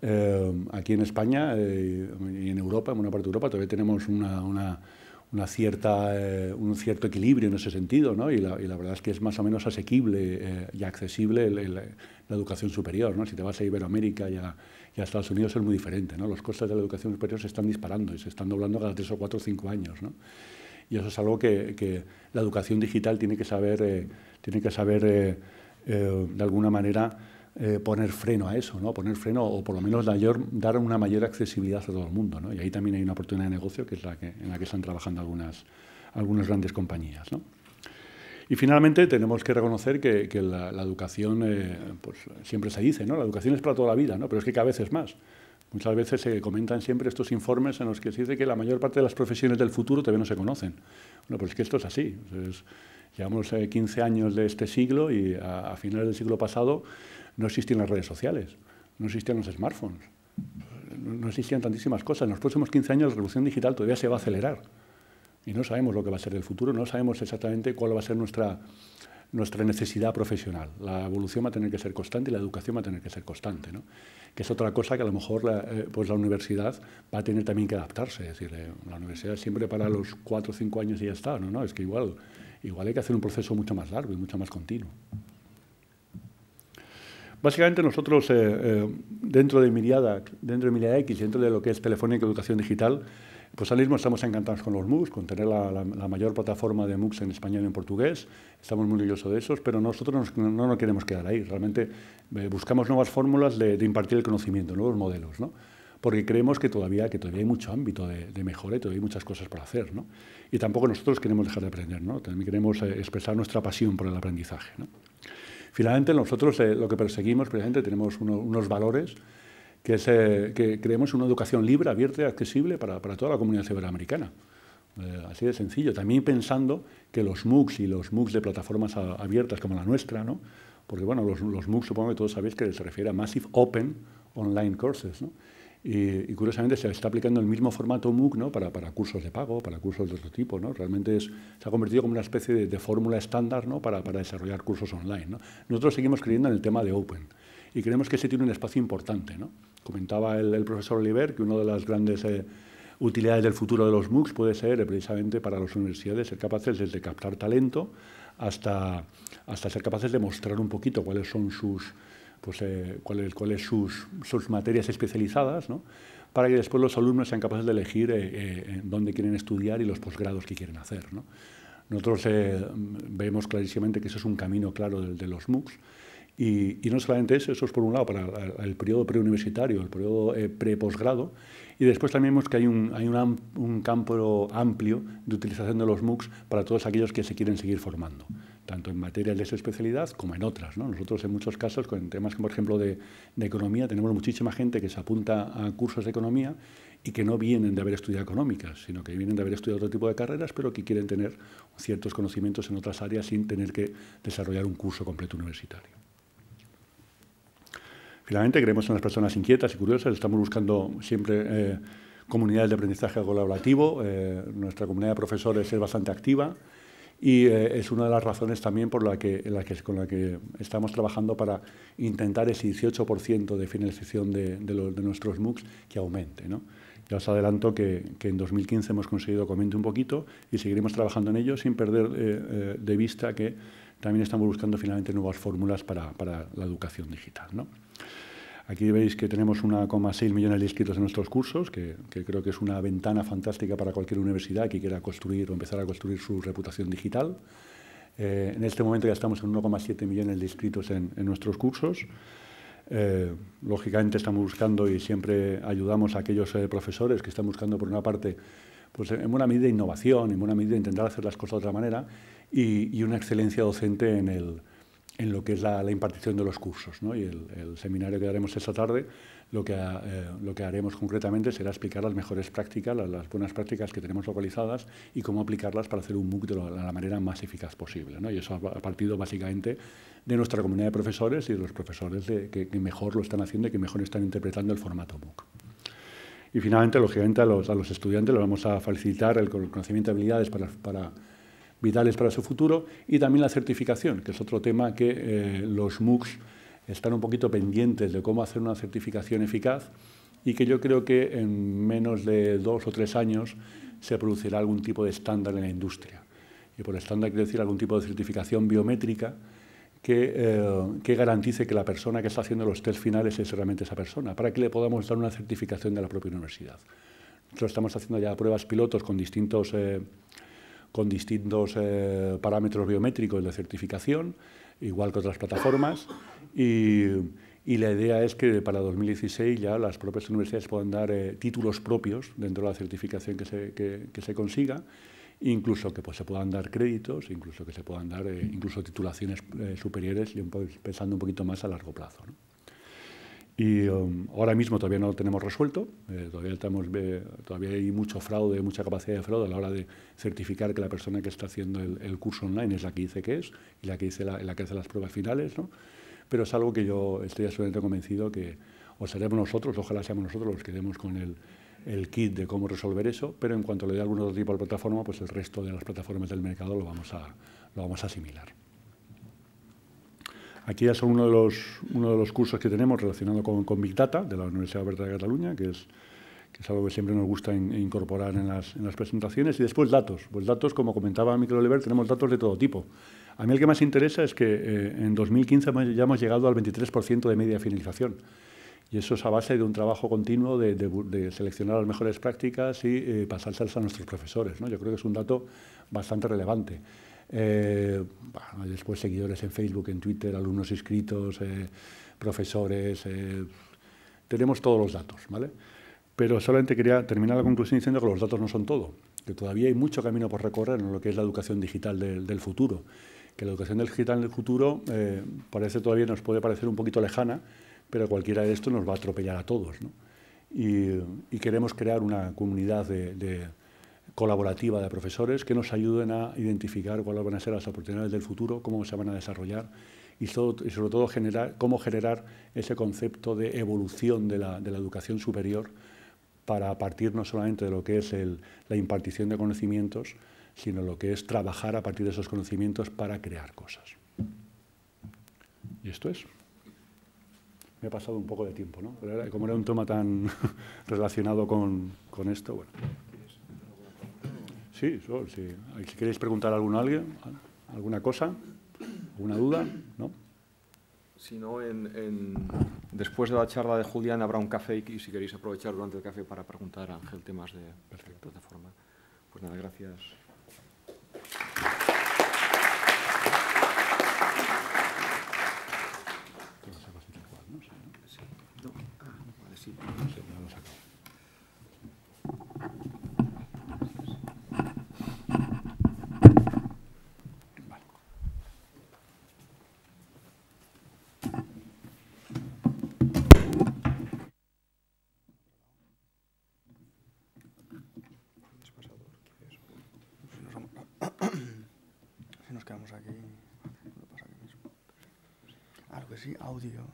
Eh, aquí en España eh, y en Europa, en una parte de Europa, todavía tenemos una, cierta, eh, un cierto equilibrio en ese sentido, ¿no? y, la, verdad es que es más o menos asequible y accesible la educación superior. ¿no? Si te vas a Iberoamérica y a, Estados Unidos es muy diferente. ¿no? Los costes de la educación superior se están disparando y se están doblando cada tres o cuatro o cinco años. Y eso es algo que, que la educación digital tiene que saber, tiene que saber eh, de alguna manera eh, poner freno a eso, ¿no? poner freno o por lo menos dar una mayor accesibilidad a todo el mundo. ¿no? Y ahí también hay una oportunidad de negocio que es la que, en la que están trabajando algunas, algunas grandes compañías. ¿no? Y finalmente tenemos que reconocer que, la, educación, eh, pues siempre se dice, ¿no? La educación es para toda la vida, ¿no? Pero es que cada vez es más. Muchas veces se comentan siempre estos informes en los que se dice que la mayor parte de las profesiones del futuro todavía no se conocen. Bueno, pues es que esto es así. Llevamos 15 eh, años de este siglo y a, finales del siglo pasado no existían las redes sociales, no existían los smartphones, no existían tantísimas cosas. En los próximos 15 años la revolución digital todavía se va a acelerar y no sabemos lo que va a ser el futuro, no sabemos exactamente cuál va a ser nuestra, nuestra necesidad profesional. La evolución va a tener que ser constante y la educación va a tener que ser constante, ¿no? que es otra cosa que a lo mejor la, eh, pues la universidad va a tener también que adaptarse. Es decir, eh, la universidad siempre para los 4 o 5 años y ya está, ¿no? no es que igual Igual hay que hacer un proceso mucho más largo y mucho más continuo. Básicamente nosotros, eh, eh, dentro, de Miriada, dentro de Miriada X, dentro de lo que es Telefónica Educación Digital, pues al mismo estamos encantados con los MOOCs, con tener la, mayor plataforma de MOOCs en español y en portugués. Estamos muy orgullosos de esos, pero nosotros no, nos queremos quedar ahí. Realmente eh, buscamos nuevas fórmulas de, impartir el conocimiento, nuevos modelos porque creemos que todavía, que todavía hay mucho ámbito de, mejora y todavía hay muchas cosas por hacer. ¿no? Y tampoco nosotros queremos dejar de aprender, ¿no? también queremos eh, expresar nuestra pasión por el aprendizaje. ¿no? Finalmente, nosotros eh, lo que perseguimos, precisamente, tenemos unos valores que, es, eh, que creemos una educación libre, abierta y accesible para, para toda la comunidad iberoamericana. así de sencillo. También pensando que los MOOCs y los MOOCs de plataformas ah, abiertas como la nuestra, ¿no? porque bueno, los, los, MOOCs supongo que todos sabéis que se refiere a Massive Open Online Courses, ¿no? Y, curiosamente se está aplicando el mismo formato MOOC ¿no? para, para, cursos de pago, para cursos de otro tipo. ¿no? Realmente se ha convertido como una especie de, fórmula estándar para, desarrollar cursos online. Nosotros seguimos creyendo en el tema de Open y creemos que ese tiene un espacio importante. ¿no? Comentaba el, profesor Oliver que una de las grandes eh, utilidades del futuro de los MOOCs puede ser eh, precisamente para las universidades ser capaces desde captar talento hasta, hasta ser capaces de mostrar un poquito cuáles son sus pues, eh, cuáles son sus, sus, materias especializadas, ¿no? para que después los alumnos sean capaces de elegir eh, eh, dónde quieren estudiar y los posgrados que quieren hacer. ¿no? Nosotros vemos clarísimamente que eso es un camino claro de, de los MOOCs. Y, no solamente eso, eso es por un lado para el periodo preuniversitario, el periodo preposgrado, y después también vemos que hay, un, hay un, un, campo amplio de utilización de los MOOCs para todos aquellos que se quieren seguir formando tanto en materias de su especialidad como en otras. Nosotros en muchos casos, con temas como por ejemplo de, economía, tenemos muchísima gente que se apunta a cursos de economía y que no vienen de haber estudiado económicas, sino que vienen de haber estudiado otro tipo de carreras, pero que quieren tener ciertos conocimientos en otras áreas sin tener que desarrollar un curso completo universitario. Finalmente, creemos en las personas inquietas y curiosas, estamos buscando siempre... Eh, comunidades de aprendizaje colaborativo. Eh, nuestra comunidad de profesores es bastante activa y eh, es una de las razones también por la que, con la que estamos trabajando para intentar ese 18% de finalización de, nuestros MOOCs que aumente. Ya os adelanto que, en 2015 hemos conseguido aumente un poquito y seguiremos trabajando en ello sin perder eh, eh, de vista que también estamos buscando finalmente nuevas fórmulas para, la educación digital. Aquí veis que tenemos 1,6 millones de inscritos en nuestros cursos, que, creo que es una ventana fantástica para cualquier universidad que quiera construir o empezar a construir su reputación digital. Eh, en este momento ya estamos en 1,7 millones de inscritos en, nuestros cursos. Eh, lógicamente estamos buscando y siempre ayudamos a aquellos eh, profesores que están buscando, por una parte, pues en buena medida innovación, en buena medida intentar hacer las cosas de otra manera y una excelencia docente en el, en lo que es la, impartición de los cursos. Y el, seminario que daremos esta tarde, lo que, eh, lo que haremos concretamente será explicar las mejores prácticas, las, buenas prácticas que tenemos localizadas y cómo aplicarlas para hacer un MOOC de la, manera más eficaz posible. Y eso ha partido básicamente de nuestra comunidad de profesores y de los profesores de, que, mejor lo están haciendo y que mejor están interpretando el formato MOOC. Y finalmente, lógicamente, a los, los estudiantes les vamos a facilitar el conocimiento de habilidades para vitales para su futuro, y también la certificación, que es otro tema que eh, los MOOCs están un poquito pendientes de cómo hacer una certificación eficaz y que yo creo que en menos de dos o tres años se producirá algún tipo de estándar en la industria. Y por estándar quiero decir algún tipo de certificación biométrica que, eh, que, garantice que la persona que está haciendo los test finales es realmente esa persona, para que le podamos dar una certificación de la propia universidad. Nosotros estamos haciendo ya pruebas pilotos con distintos eh, con distintos eh, parámetros biométricos de certificación, igual que otras plataformas, y, la idea es que para 2016 ya las propias universidades puedan dar eh, títulos propios dentro de la certificación que se, consiga, incluso que pues, se puedan dar créditos, incluso que se puedan dar eh, incluso titulaciones superiores, pensando un poquito más a largo plazo. Y um, ahora mismo todavía no lo tenemos resuelto, eh, todavía, estamos, eh, todavía hay mucho fraude, mucha capacidad de fraude a la hora de certificar que la persona que está haciendo el, curso online es la que dice que es y la que, dice la, que hace las pruebas finales, ¿no? pero es algo que yo estoy absolutamente convencido que o seremos nosotros, ojalá seamos nosotros los que demos con el, kit de cómo resolver eso, pero en cuanto le dé algún otro tipo de plataforma, pues el resto de las plataformas del mercado lo vamos a, lo vamos a asimilar. Aquí ya son uno de los, uno de los cursos que tenemos relacionado con, Big Data de la Universidad Abierta de Cataluña, que es, que algo que siempre nos gusta incorporar en las, presentaciones. Y después datos. Pues datos, como comentaba Miguel Oliver, tenemos datos de todo tipo. A mí el que más interesa es que eh, en 2015 ya hemos llegado al 23% de media finalización. Y eso es a base de un trabajo continuo de, seleccionar las mejores prácticas y eh, pasárselas a nuestros profesores. ¿no? Yo creo que es un dato bastante relevante. Eh, después seguidores en Facebook, en Twitter, alumnos inscritos, eh, profesores. Eh, tenemos todos los datos, ¿vale? Pero solamente quería terminar la conclusión diciendo que los datos no son todo, que todavía hay mucho camino por recorrer en lo que es la educación digital del futuro, que la educación digital del futuro parece todavía nos puede parecer un poquito lejana, pero cualquiera de estos nos va a atropellar a todos, ¿no? y, queremos crear una comunidad de, de colaborativa de profesores que nos ayuden a identificar cuáles van a ser las oportunidades del futuro, cómo se van a desarrollar y sobre, todo generar, cómo generar ese concepto de evolución de la, educación superior para partir no solamente de lo que es la impartición de conocimientos, sino lo que es trabajar a partir de esos conocimientos para crear cosas. Y esto es. Me ha pasado un poco de tiempo, ¿no? como era un tema tan relacionado con, con esto, bueno. Sí, sol si queréis preguntar a alguien, alguna cosa, alguna duda, ¿no? Si no, en, después de la charla de Julián habrá un café y si queréis aprovechar durante el café para preguntar a Ángel temas de, de forma. Pues nada, gracias. nos quedamos aquí. Lo pasa aquí mismo. Algo que sí, audio.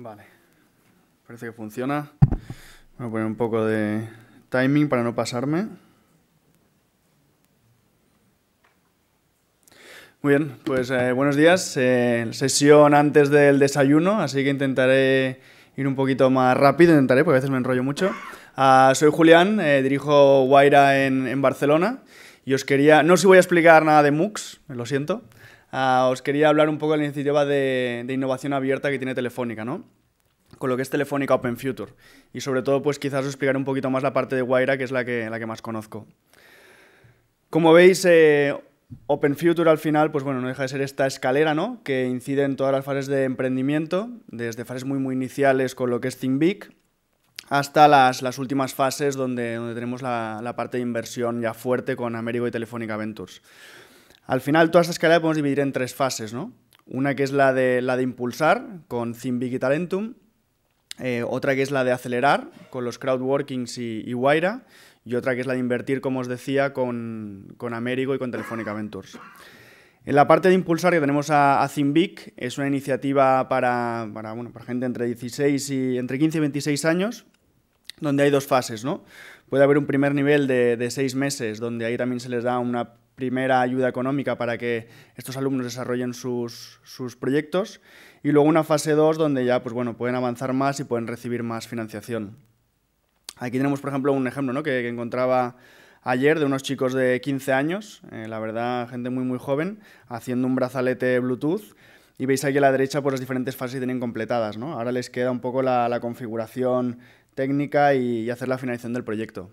Vale. Parece que funciona. Voy a poner un poco de timing para no pasarme. Muy bien, pues eh, buenos días. Eh, sesión antes del desayuno, así que intentaré ir un poquito más rápido, intentaré, porque a veces me enrollo mucho. Ah, soy Julián, eh, dirijo Guaira en, en Barcelona y os quería... No os voy a explicar nada de MOOCs, lo siento. Ah, os quería hablar un poco de la iniciativa de, innovación abierta que tiene Telefónica, ¿no? con lo que es Telefónica Open Future. Y sobre todo, pues quizás os explicaré un poquito más la parte de Guaira, que es la que, la que más conozco. Como veis, eh, Open Future al final, pues bueno, no deja de ser esta escalera, ¿no? Que incide en todas las fases de emprendimiento, desde fases muy, muy iniciales con lo que es Think Big, hasta las, las últimas fases donde, donde tenemos la, la parte de inversión ya fuerte con Américo y Telefónica Ventures. Al final, toda esa escalera podemos dividir en tres fases, ¿no? Una que es la de, la de impulsar con Zimbic y Talentum, eh, otra que es la de acelerar con los crowdworkings y, y y otra que es la de invertir, como os decía, con, con Américo y con Telefónica Ventures. En la parte de impulsar que tenemos a, a es una iniciativa para, para, gente entre, 16 y, entre 15 y 26 años, donde hay dos fases. ¿no? Puede haber un primer nivel de, de seis meses, donde ahí también se les da una primera ayuda económica para que estos alumnos desarrollen sus, proyectos y luego una fase 2 donde ya pues, bueno, pueden avanzar más y pueden recibir más financiación. Aquí tenemos, por ejemplo, un ejemplo que, encontraba ayer de unos chicos de 15 años, eh, la verdad, gente muy muy joven, haciendo un brazalete Bluetooth. Y veis aquí a la derecha pues, las diferentes fases que tienen completadas, Ahora les queda un poco la, configuración técnica y hacer la finalización del proyecto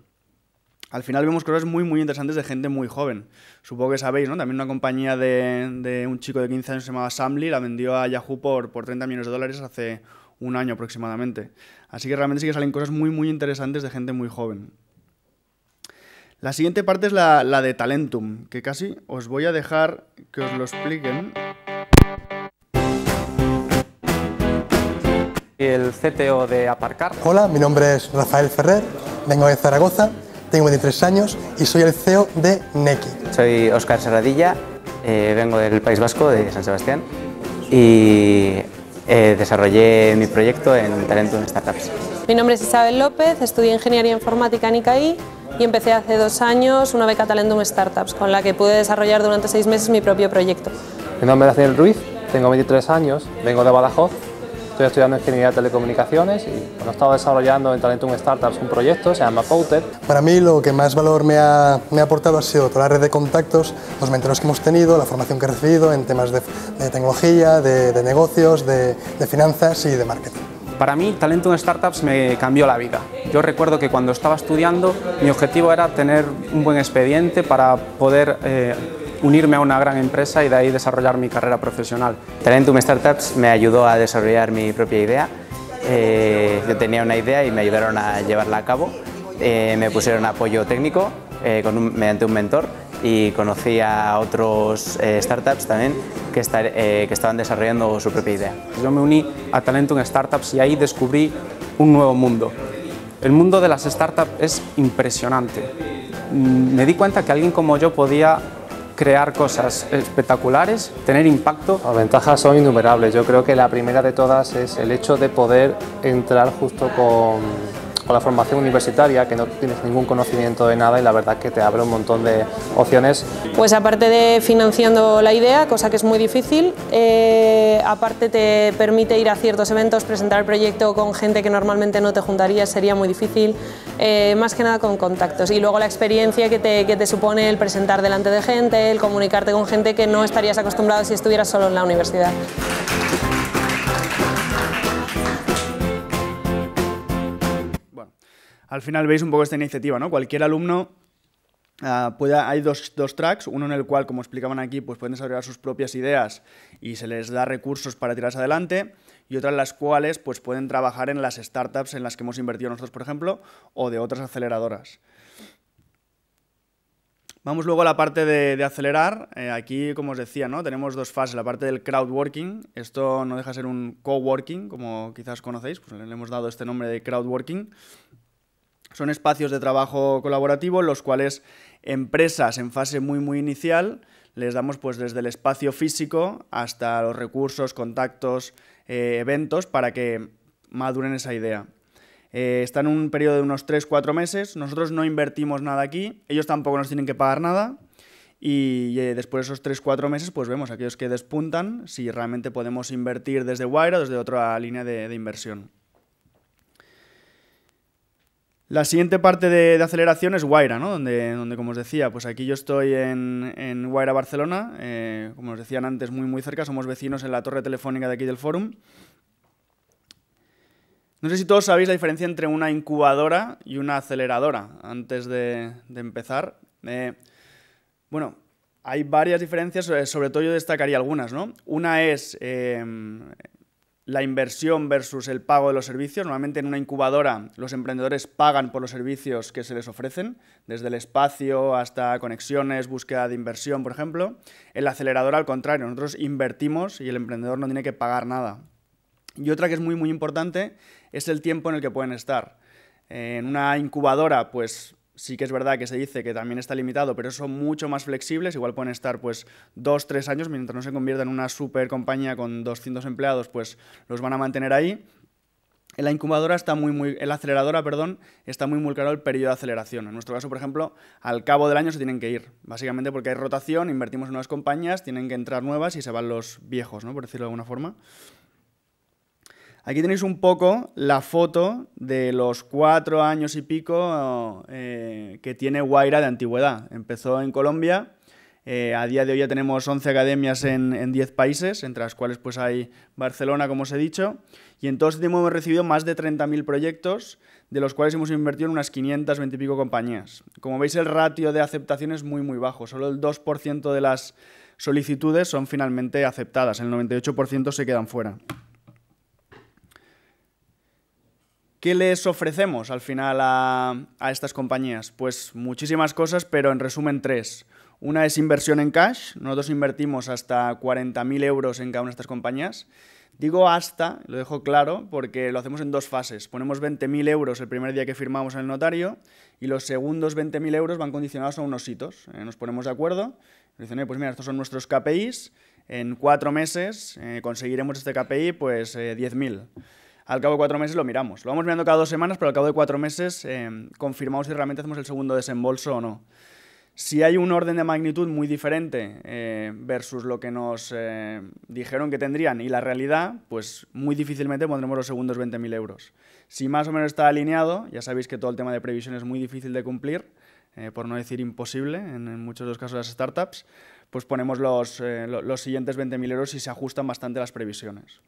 al final vemos cosas muy, muy interesantes de gente muy joven. Supongo que sabéis, ¿no? También una compañía de, un chico de 15 años llamaba Samly la vendió a Yahoo por, por 30 millones de dólares hace un año aproximadamente. Así que realmente sí que salen cosas muy, muy interesantes de gente muy joven. La siguiente parte es la, la de Talentum, que casi os voy a dejar que os lo expliquen. El CTO de Aparcar. Hola, mi nombre es Rafael Ferrer, vengo de Zaragoza tengo 23 años y soy el CEO de Neki. Soy Óscar Serradilla, eh, vengo del País Vasco, de San Sebastián, y eh, desarrollé mi proyecto en Talentum Startups. Mi nombre es Isabel López, estudié Ingeniería Informática en ICAI y empecé hace dos años una beca Talentum Startups, con la que pude desarrollar durante seis meses mi propio proyecto. Mi nombre es Daniel Ruiz, tengo 23 años, vengo de Badajoz Estoy estudiando Ingeniería de Telecomunicaciones y he estado desarrollando en Talentum Startups un proyecto, se llama Pouted. Para mí lo que más valor me ha, aportado ha sido toda la red de contactos, los mentores que hemos tenido, la formación que he recibido en temas de, tecnología, de, negocios, de, finanzas y de marketing. Para mí, Talento Startups me cambió la vida. Yo recuerdo que cuando estaba estudiando, mi objetivo era tener un buen expediente para poder eh, unirme a una gran empresa y de ahí desarrollar mi carrera profesional. Talentum Startups me ayudó a desarrollar mi propia idea. Eh, yo tenía una idea y me ayudaron a llevarla a cabo. Eh, me pusieron apoyo técnico eh, mediante un mentor y conocí a otros startups también que, que, estaban desarrollando su propia idea. Yo me uní a Talentum Startups y ahí descubrí un nuevo mundo. El mundo de las startups es impresionante. Mm, me di cuenta que alguien como yo podía crear cosas espectaculares, tener impacto. Las ventajas son innumerables. Yo creo que la primera de todas es el hecho de poder entrar justo con con la formación universitaria, que no tienes ningún conocimiento de nada y la verdad que te abre un montón de opciones. Pues aparte de financiando la idea, cosa que es muy difícil, eh, aparte te permite ir a ciertos eventos, presentar el proyecto con gente que normalmente no te juntarías, sería muy difícil, eh, más que nada con contactos. Y luego la experiencia que te, que te supone el presentar delante de gente, el comunicarte con gente que no estarías acostumbrado si estuvieras solo en la universidad. al final veis un poco esta iniciativa, ¿no? Cualquier alumno ah, puede, hay dos, tracks, uno en el cual, como explicaban aquí, pues pueden desarrollar sus propias ideas y se les da recursos para tirarse adelante, y otras en las cuales pues, pueden trabajar en las startups en las que hemos invertido nosotros, por ejemplo, o de otras aceleradoras. Vamos luego a la parte de, acelerar. Eh, aquí, como os decía, ¿no? tenemos dos fases. La parte del crowdworking. Esto no deja de ser un coworking, como quizás conocéis. Pues le hemos dado este nombre de crowdworking. Son espacios de trabajo colaborativo en los cuales empresas en fase muy, muy inicial les damos pues desde el espacio físico hasta los recursos, contactos, eh, eventos para que maduren esa idea. Eh, está en un periodo de unos 3-4 meses. Nosotros no invertimos nada aquí. Ellos tampoco nos tienen que pagar nada. Y eh, después de esos 3-4 meses, pues vemos aquellos que despuntan si realmente podemos invertir desde Wire o desde otra línea de, inversión. La siguiente parte de, aceleración es Guaira, ¿no? Donde, como os decía, pues aquí yo estoy en, en Guaira, Barcelona. Eh, como os decían antes, muy, muy cerca. Somos vecinos en la torre telefónica de aquí del Fórum. No sé si todos sabéis la diferencia entre una incubadora y una aceleradora, antes de, empezar. Eh, bueno, hay varias diferencias, sobre todo yo destacaría algunas, Una es em, la inversión versus el pago de los servicios. Normalmente en una incubadora los emprendedores pagan por los servicios que se les ofrecen, desde el espacio hasta conexiones, búsqueda de inversión, por ejemplo. En la aceleradora, al contrario, nosotros invertimos y el emprendedor no tiene que pagar nada. Y otra que es muy, muy importante es el tiempo en el que pueden estar. En una incubadora, pues sí que es verdad que se dice que también está limitado, pero son mucho más flexibles. Igual pueden estar pues dos, tres años, mientras no se convierta en una super compañía con 200 empleados, pues los van a mantener ahí. En la incubadora está muy, muy, en aceleradora, perdón, está muy, muy claro el periodo de aceleración. En nuestro caso, por ejemplo, al cabo del año se tienen que ir, básicamente porque hay rotación, invertimos en nuevas compañías, tienen que entrar nuevas y se van los viejos, ¿no? Por decirlo de alguna forma. Aquí tenéis un poco la foto de los cuatro años y pico eh, que tiene Guaira de antigüedad. Empezó en Colombia, eh, a día de hoy ya tenemos 11 academias en, 10 países, entre las cuales pues hay Barcelona, como os he dicho, y en todo este tiempo hemos recibido más de 30.000 proyectos, de los cuales hemos invertido en unas 520 y pico compañías. Como veis, el ratio de aceptación es muy, muy bajo, solo el 2% de las solicitudes son finalmente aceptadas, el 98% se quedan fuera. ¿Qué les ofrecemos al final a, estas compañías? Pues muchísimas cosas, pero en resumen tres. Una es inversión en cash. Nosotros invertimos hasta 40.000 euros en cada una de estas compañías. Digo hasta, lo dejo claro, porque lo hacemos en dos fases. Ponemos 20.000 euros el primer día que firmamos en el notario y los segundos 20.000 euros van condicionados a unos hitos. Eh, nos ponemos de acuerdo, dicen, pues mira, estos son nuestros KPIs, en cuatro meses eh, conseguiremos este KPI, pues 10.000. Eh, al cabo de cuatro meses lo miramos. Lo vamos mirando cada dos semanas, pero al cabo de cuatro meses em, confirmamos si realmente hacemos el segundo desembolso o no. Si hay un orden de magnitud muy diferente eh, versus lo que nos eh, dijeron que tendrían y la realidad, pues muy difícilmente pondremos los segundos 20.000 euros. Si más o menos está alineado, ya sabéis que todo el tema de previsión es muy difícil de cumplir, eh, por no decir imposible en, muchos de los casos de las startups, pues ponemos los, los siguientes 20.000 euros y se ajustan bastante las previsiones.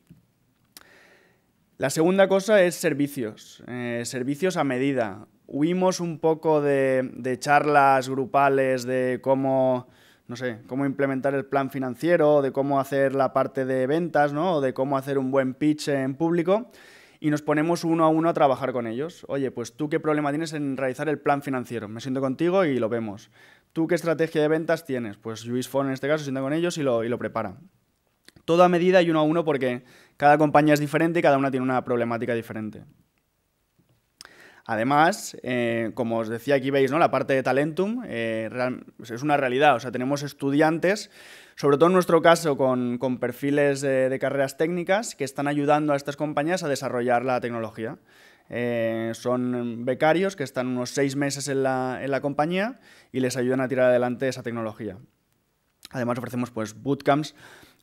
La segunda cosa es servicios, eh, servicios a medida. Huimos un poco de, charlas grupales de cómo, no sé, cómo implementar el plan financiero, de cómo hacer la parte de ventas, O de cómo hacer un buen pitch en público y nos ponemos uno a uno a trabajar con ellos. Oye, pues tú qué problema tienes en realizar el plan financiero. Me siento contigo y lo vemos. ¿Tú qué estrategia de ventas tienes? Pues Luis Fon en este caso sienta con ellos y lo, y lo prepara toda a medida y uno a uno porque cada compañía es diferente y cada una tiene una problemática diferente. Además, eh, como os decía, aquí veis ¿no? la parte de Talentum, eh, es una realidad, o sea, tenemos estudiantes, sobre todo en nuestro caso con, perfiles de, carreras técnicas, que están ayudando a estas compañías a desarrollar la tecnología. Eh, son becarios que están unos seis meses en la, en la, compañía y les ayudan a tirar adelante esa tecnología. Además ofrecemos pues, bootcamps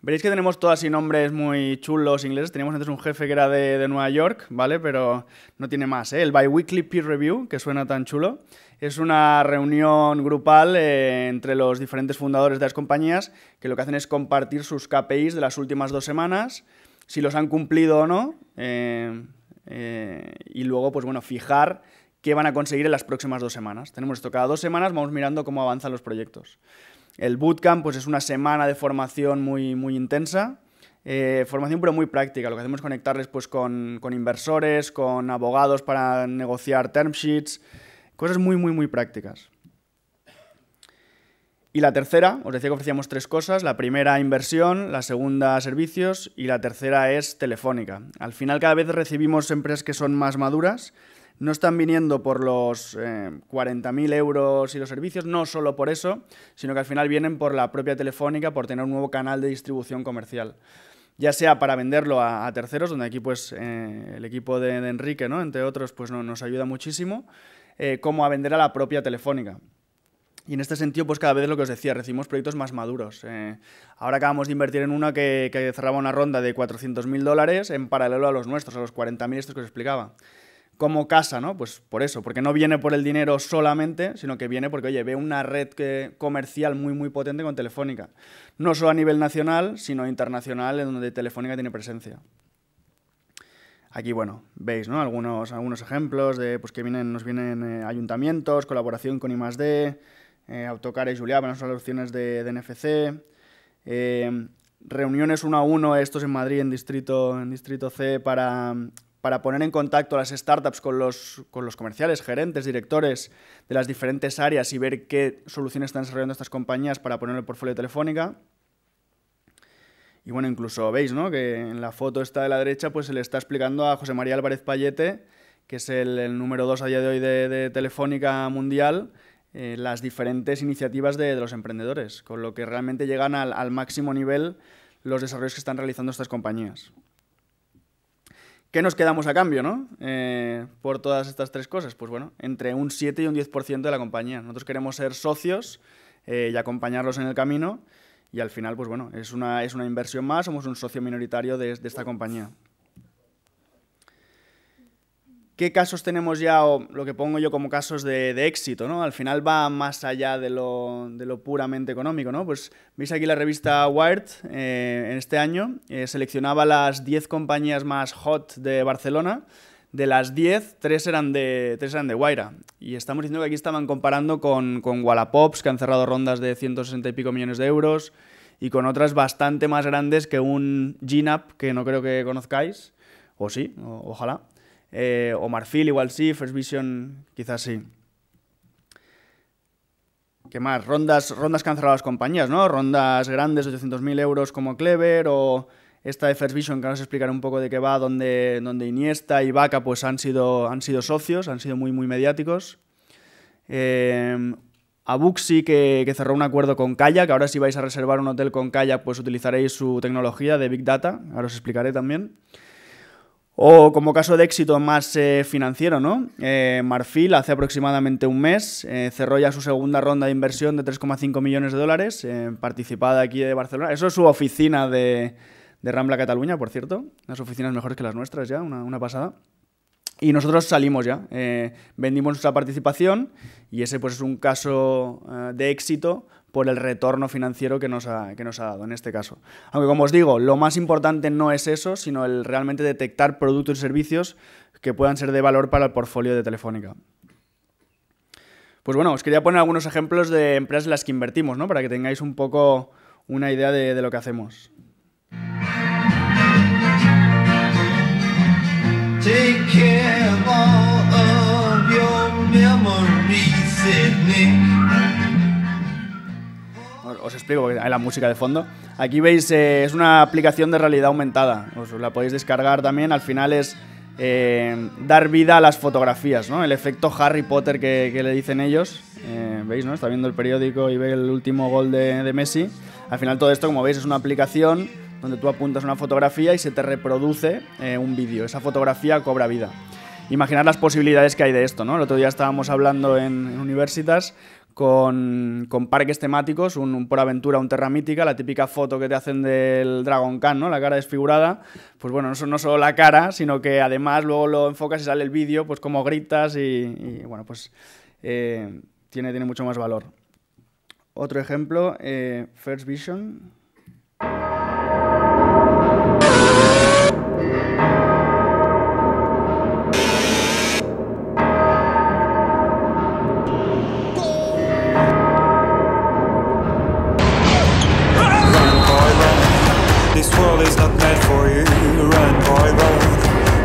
Veréis que tenemos todas así nombres muy chulos ingleses. Teníamos antes un jefe que era de, de Nueva York, ¿vale? Pero no tiene más, ¿eh? El Biweekly Peer Review, que suena tan chulo. Es una reunión grupal eh, entre los diferentes fundadores de las compañías que lo que hacen es compartir sus KPIs de las últimas dos semanas, si los han cumplido o no, eh, eh, y luego, pues bueno, fijar qué van a conseguir en las próximas dos semanas. Tenemos esto cada dos semanas, vamos mirando cómo avanzan los proyectos. El bootcamp pues, es una semana de formación muy, muy intensa, eh, formación pero muy práctica. Lo que hacemos es conectarles pues, con, inversores, con abogados para negociar term sheets, cosas muy, muy, muy prácticas. Y la tercera, os decía que ofrecíamos tres cosas. La primera, inversión, la segunda, servicios y la tercera es telefónica. Al final cada vez recibimos empresas que son más maduras no están viniendo por los 40.000 eh, euros y los servicios, no solo por eso, sino que al final vienen por la propia telefónica, por tener un nuevo canal de distribución comercial. Ya sea para venderlo a, terceros, donde aquí pues eh, el equipo de, Enrique, ¿no? entre otros, pues nos ayuda muchísimo, eh, como a vender a la propia telefónica. Y en este sentido, pues cada vez lo que os decía, recibimos proyectos más maduros. ahora acabamos de invertir en una que, que cerraba una ronda de 400.000 dólares en paralelo a los nuestros, a los 40.000 estos que os explicaba como casa, ¿no? Pues por eso, porque no viene por el dinero solamente, sino que viene porque, oye, ve una red comercial muy, muy potente con Telefónica. No solo a nivel nacional, sino internacional, en donde Telefónica tiene presencia. Aquí, bueno, veis, ¿no? Algunos, algunos ejemplos de, pues que vienen, nos vienen eh, ayuntamientos, colaboración con I+.D., eh, Autocar y Julia, bueno, son las opciones de, NFC. Eh, reuniones uno a uno, estos en Madrid, en distrito, en distrito C, para para poner en contacto a las startups con los, comerciales, gerentes, directores de las diferentes áreas y ver qué soluciones están desarrollando estas compañías para poner el portfolio Telefónica. Y bueno, incluso veis, ¿no? Que en la foto esta de la derecha, pues se le está explicando a José María Álvarez Payete, que es el, número dos a día de hoy de, Telefónica Mundial, eh, las diferentes iniciativas de, los emprendedores, con lo que realmente llegan al máximo nivel los desarrollos que están realizando estas compañías. ¿Qué nos quedamos a cambio, no? Eh, por todas estas tres cosas. Pues bueno, entre un 7 y un 10% de la compañía. Nosotros queremos ser socios eh, y acompañarlos en el camino. Y al final, pues bueno, es una, inversión más, somos un socio minoritario de esta compañía. ¿Qué casos tenemos ya, o lo que pongo yo como casos de, éxito, ¿no? Al final va más allá de lo, puramente económico, ¿no? Pues veis aquí la revista Wired eh, en este año, eh, seleccionaba las 10 compañías más hot de Barcelona. De las 10, 3 eran de, tres eran de Guaira. Y estamos diciendo que aquí estaban comparando con, con Wallapops, que han cerrado rondas de 160 y pico millones de euros, y con otras bastante más grandes que un GNAP, que no creo que conozcáis, o sí, ojalá. Eh, o Marfil, igual sí, First Vision quizás sí. ¿Qué más? Rondas, rondas canceladas compañías, ¿no? Rondas grandes, 800.000 euros como Clever o esta de First Vision que os explicaré un poco de qué va, donde, Iniesta y Vaca pues han sido, han sido socios, han sido muy, muy mediáticos. Eh, Abuxi que, cerró un acuerdo con Que ahora si vais a reservar un hotel con calla pues utilizaréis su tecnología de Big Data, ahora os explicaré también. O como caso de éxito más eh, financiero, ¿no? Eh, Marfil hace aproximadamente un mes eh, cerró ya su segunda ronda de inversión de 3,5 millones de dólares, participada aquí de Barcelona. Eso es su oficina de, Rambla Cataluña, por cierto. Las oficinas mejores que las nuestras ya, una, una pasada. Y nosotros salimos ya, vendimos nuestra participación y ese pues es un caso de éxito por el retorno financiero que nos, ha, nos ha dado en este caso. Aunque como os digo, lo más importante no es eso, sino el realmente detectar productos y servicios que puedan ser de valor para el portfolio de Telefónica. Pues bueno, os quería poner algunos ejemplos de empresas en las que invertimos, ¿no? Para que tengáis un poco una idea de, lo que hacemos. Take os explico hay la música de fondo. Aquí veis, eh, es una aplicación de realidad aumentada. Os la podéis descargar también. Al final es eh, dar vida a las fotografías, ¿no? El efecto Harry Potter que, le dicen ellos. Eh, ¿Veis, no? Está viendo el periódico y ve el último gol de, Messi. Al final todo esto, como veis, es una aplicación donde tú apuntas una fotografía y se te reproduce un vídeo. Esa fotografía cobra vida. Imaginar las posibilidades que hay de esto, ¿no? El otro día estábamos hablando en, en Universitas con, parques temáticos, un, Por Aventura, un Terra Mítica, la típica foto que te hacen del Dragon Khan, ¿no? La cara desfigurada. Pues bueno, no, no solo la cara, sino que además luego lo enfocas y sale el vídeo, pues como gritas y, bueno, pues eh, tiene, tiene mucho más valor. Otro ejemplo, eh, First Vision. world is not meant for you. Run, boy, run.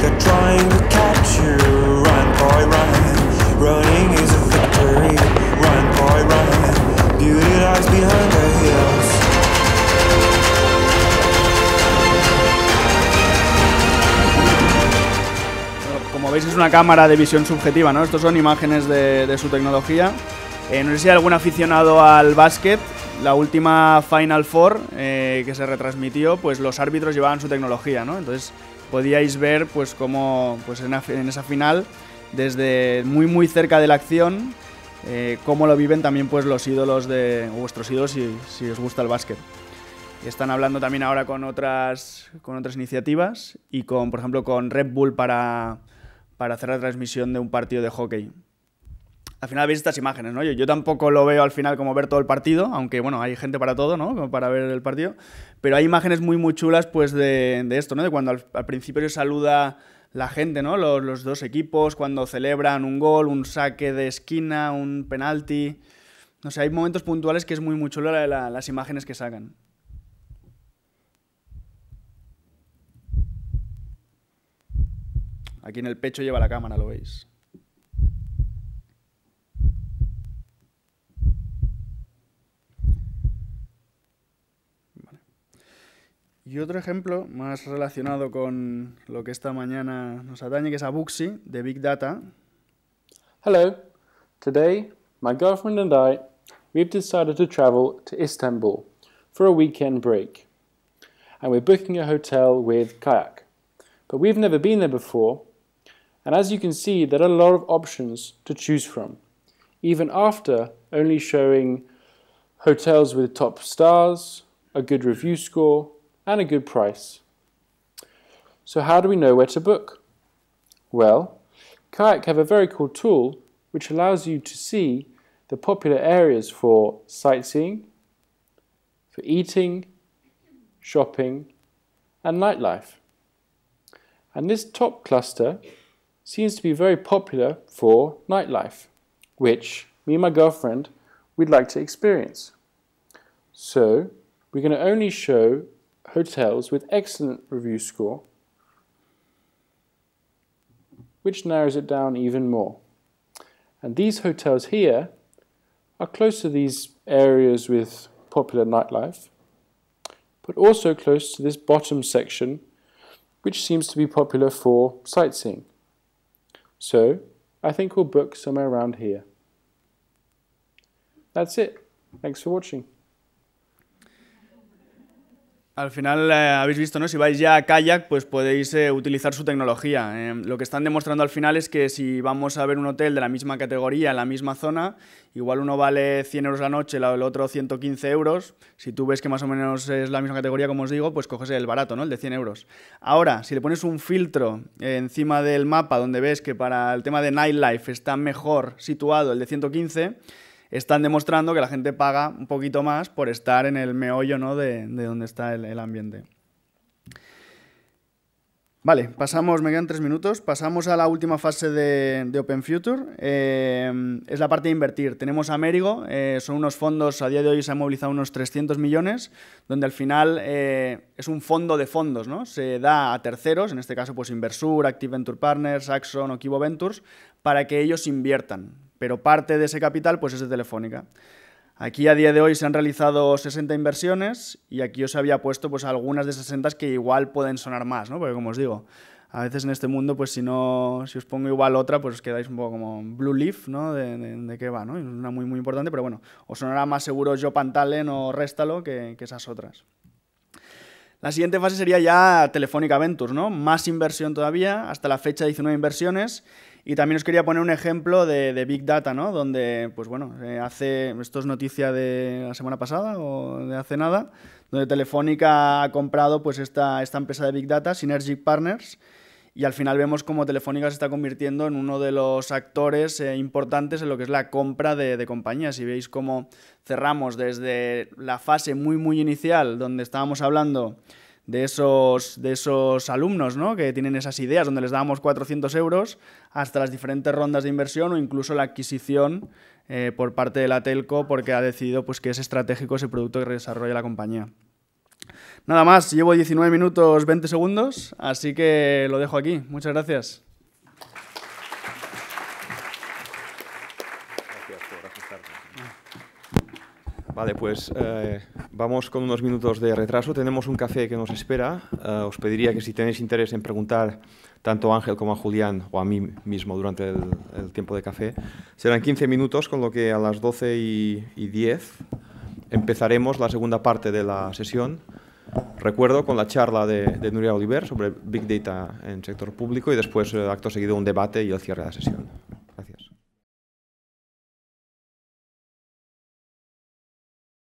They're trying to catch you. Run, boy, run. Running is a victory. Run, boy, run. Beauty lies behind the hills. Como veis es una cámara de visión subjetiva, ¿no? Estos son imágenes de, de su tecnología. Eh, no sé si hay algún aficionado al básquet la última Final Four eh, que se retransmitió, pues los árbitros llevaban su tecnología, ¿no? Entonces podíais ver pues cómo pues en, esa final, desde muy muy cerca de la acción, eh, cómo lo viven también pues los ídolos de vuestros ídolos si, si os gusta el básquet. Están hablando también ahora con otras, con otras iniciativas y con, por ejemplo, con Red Bull para, para hacer la transmisión de un partido de hockey al final veis estas imágenes, ¿no? Yo, tampoco lo veo al final como ver todo el partido, aunque bueno, hay gente para todo, ¿no? Como para ver el partido. Pero hay imágenes muy, muy chulas, pues, de, esto, ¿no? De cuando al, principio se saluda la gente, ¿no? Los, dos equipos, cuando celebran un gol, un saque de esquina, un penalti. No sé, hay momentos puntuales que es muy, muy chulo las imágenes que sacan. Aquí en el pecho lleva la cámara, lo veis. Y otro ejemplo más relacionado con lo que esta mañana nos atañe, que es a Buxi, de Big Data. Hello. Today, my girlfriend and I, we've decided to travel to Istanbul for a weekend break. And we're booking a hotel with Kayak. But we've never been there before, and as you can see, there are a lot of options to choose from, even after only showing hotels with top stars, a good review score, and a good price. So how do we know where to book? Well, Kayak have a very cool tool which allows you to see the popular areas for sightseeing, for eating, shopping and nightlife. And this top cluster seems to be very popular for nightlife, which me and my girlfriend we'd like to experience. So we're going to only show hotels with excellent review score, which narrows it down even more. And these hotels here are close to these areas with popular nightlife, but also close to this bottom section, which seems to be popular for sightseeing. So I think we'll book somewhere around here. That's it. Thanks for watching. Al final eh, habéis visto, ¿no? Si vais ya a kayak, pues podéis eh, utilizar su tecnología. Eh, lo que están demostrando al final es que si vamos a ver un hotel de la misma categoría, en la misma zona, igual uno vale 100 euros la noche, el otro 115 euros. Si tú ves que más o menos es la misma categoría, como os digo, pues coges el barato, ¿no? El de 100 euros. Ahora, si le pones un filtro encima del mapa donde ves que para el tema de nightlife está mejor situado el de 115, están demostrando que la gente paga un poquito más por estar en el meollo ¿no? de, donde está el, ambiente. Vale, pasamos, me quedan tres minutos, pasamos a la última fase de, Open Future, eh, es la parte de invertir. Tenemos a eh, son unos fondos, a día de hoy se han movilizado unos 300 millones, donde al final eh, es un fondo de fondos, ¿no? Se da a terceros, en este caso pues Inversur, Active Venture Partners, Axon o Kibo Ventures, para que ellos inviertan pero parte de ese capital pues, es de Telefónica. Aquí a día de hoy se han realizado 60 inversiones y aquí os había puesto pues, algunas de 60 que igual pueden sonar más, ¿no? porque como os digo, a veces en este mundo, pues si no, si os pongo igual otra, pues os quedáis un poco como Blue Leaf, ¿no? De, qué va, ¿no? Es una muy, muy importante, pero bueno, os sonará más seguro yo Pantalen o Réstalo que, que, esas otras. La siguiente fase sería ya Telefónica Ventures, ¿no? Más inversión todavía, hasta la fecha 19 inversiones y también os quería poner un ejemplo de, Big Data, ¿no? Donde, pues bueno, eh, hace, esto es noticia de la semana pasada o de hace nada, donde Telefónica ha comprado pues esta, esta empresa de Big Data, Synergic Partners, y al final vemos cómo Telefónica se está convirtiendo en uno de los actores eh, importantes en lo que es la compra de, de compañías. Y veis cómo cerramos desde la fase muy, muy inicial, donde estábamos hablando de esos, de esos alumnos que tienen esas ideas, donde les damos 400 euros hasta las diferentes rondas de inversión o incluso la adquisición eh, por parte de la telco porque ha decidido pues, que es estratégico ese producto que desarrolla la compañía. Nada más, llevo 19 minutos 20 segundos, así que lo dejo aquí. Muchas gracias. Vale, pues eh, vamos con unos minutos de retraso. Tenemos un café que nos espera. Eh, os pediría que si tenéis interés en preguntar tanto a Ángel como a Julián o a mí mismo durante el, tiempo de café, serán 15 minutos, con lo que a las 12 y, 10 empezaremos la segunda parte de la sesión. Recuerdo con la charla de, de Nuria Oliver sobre Big Data en sector público y después, eh, acto seguido, un debate y el cierre de la sesión.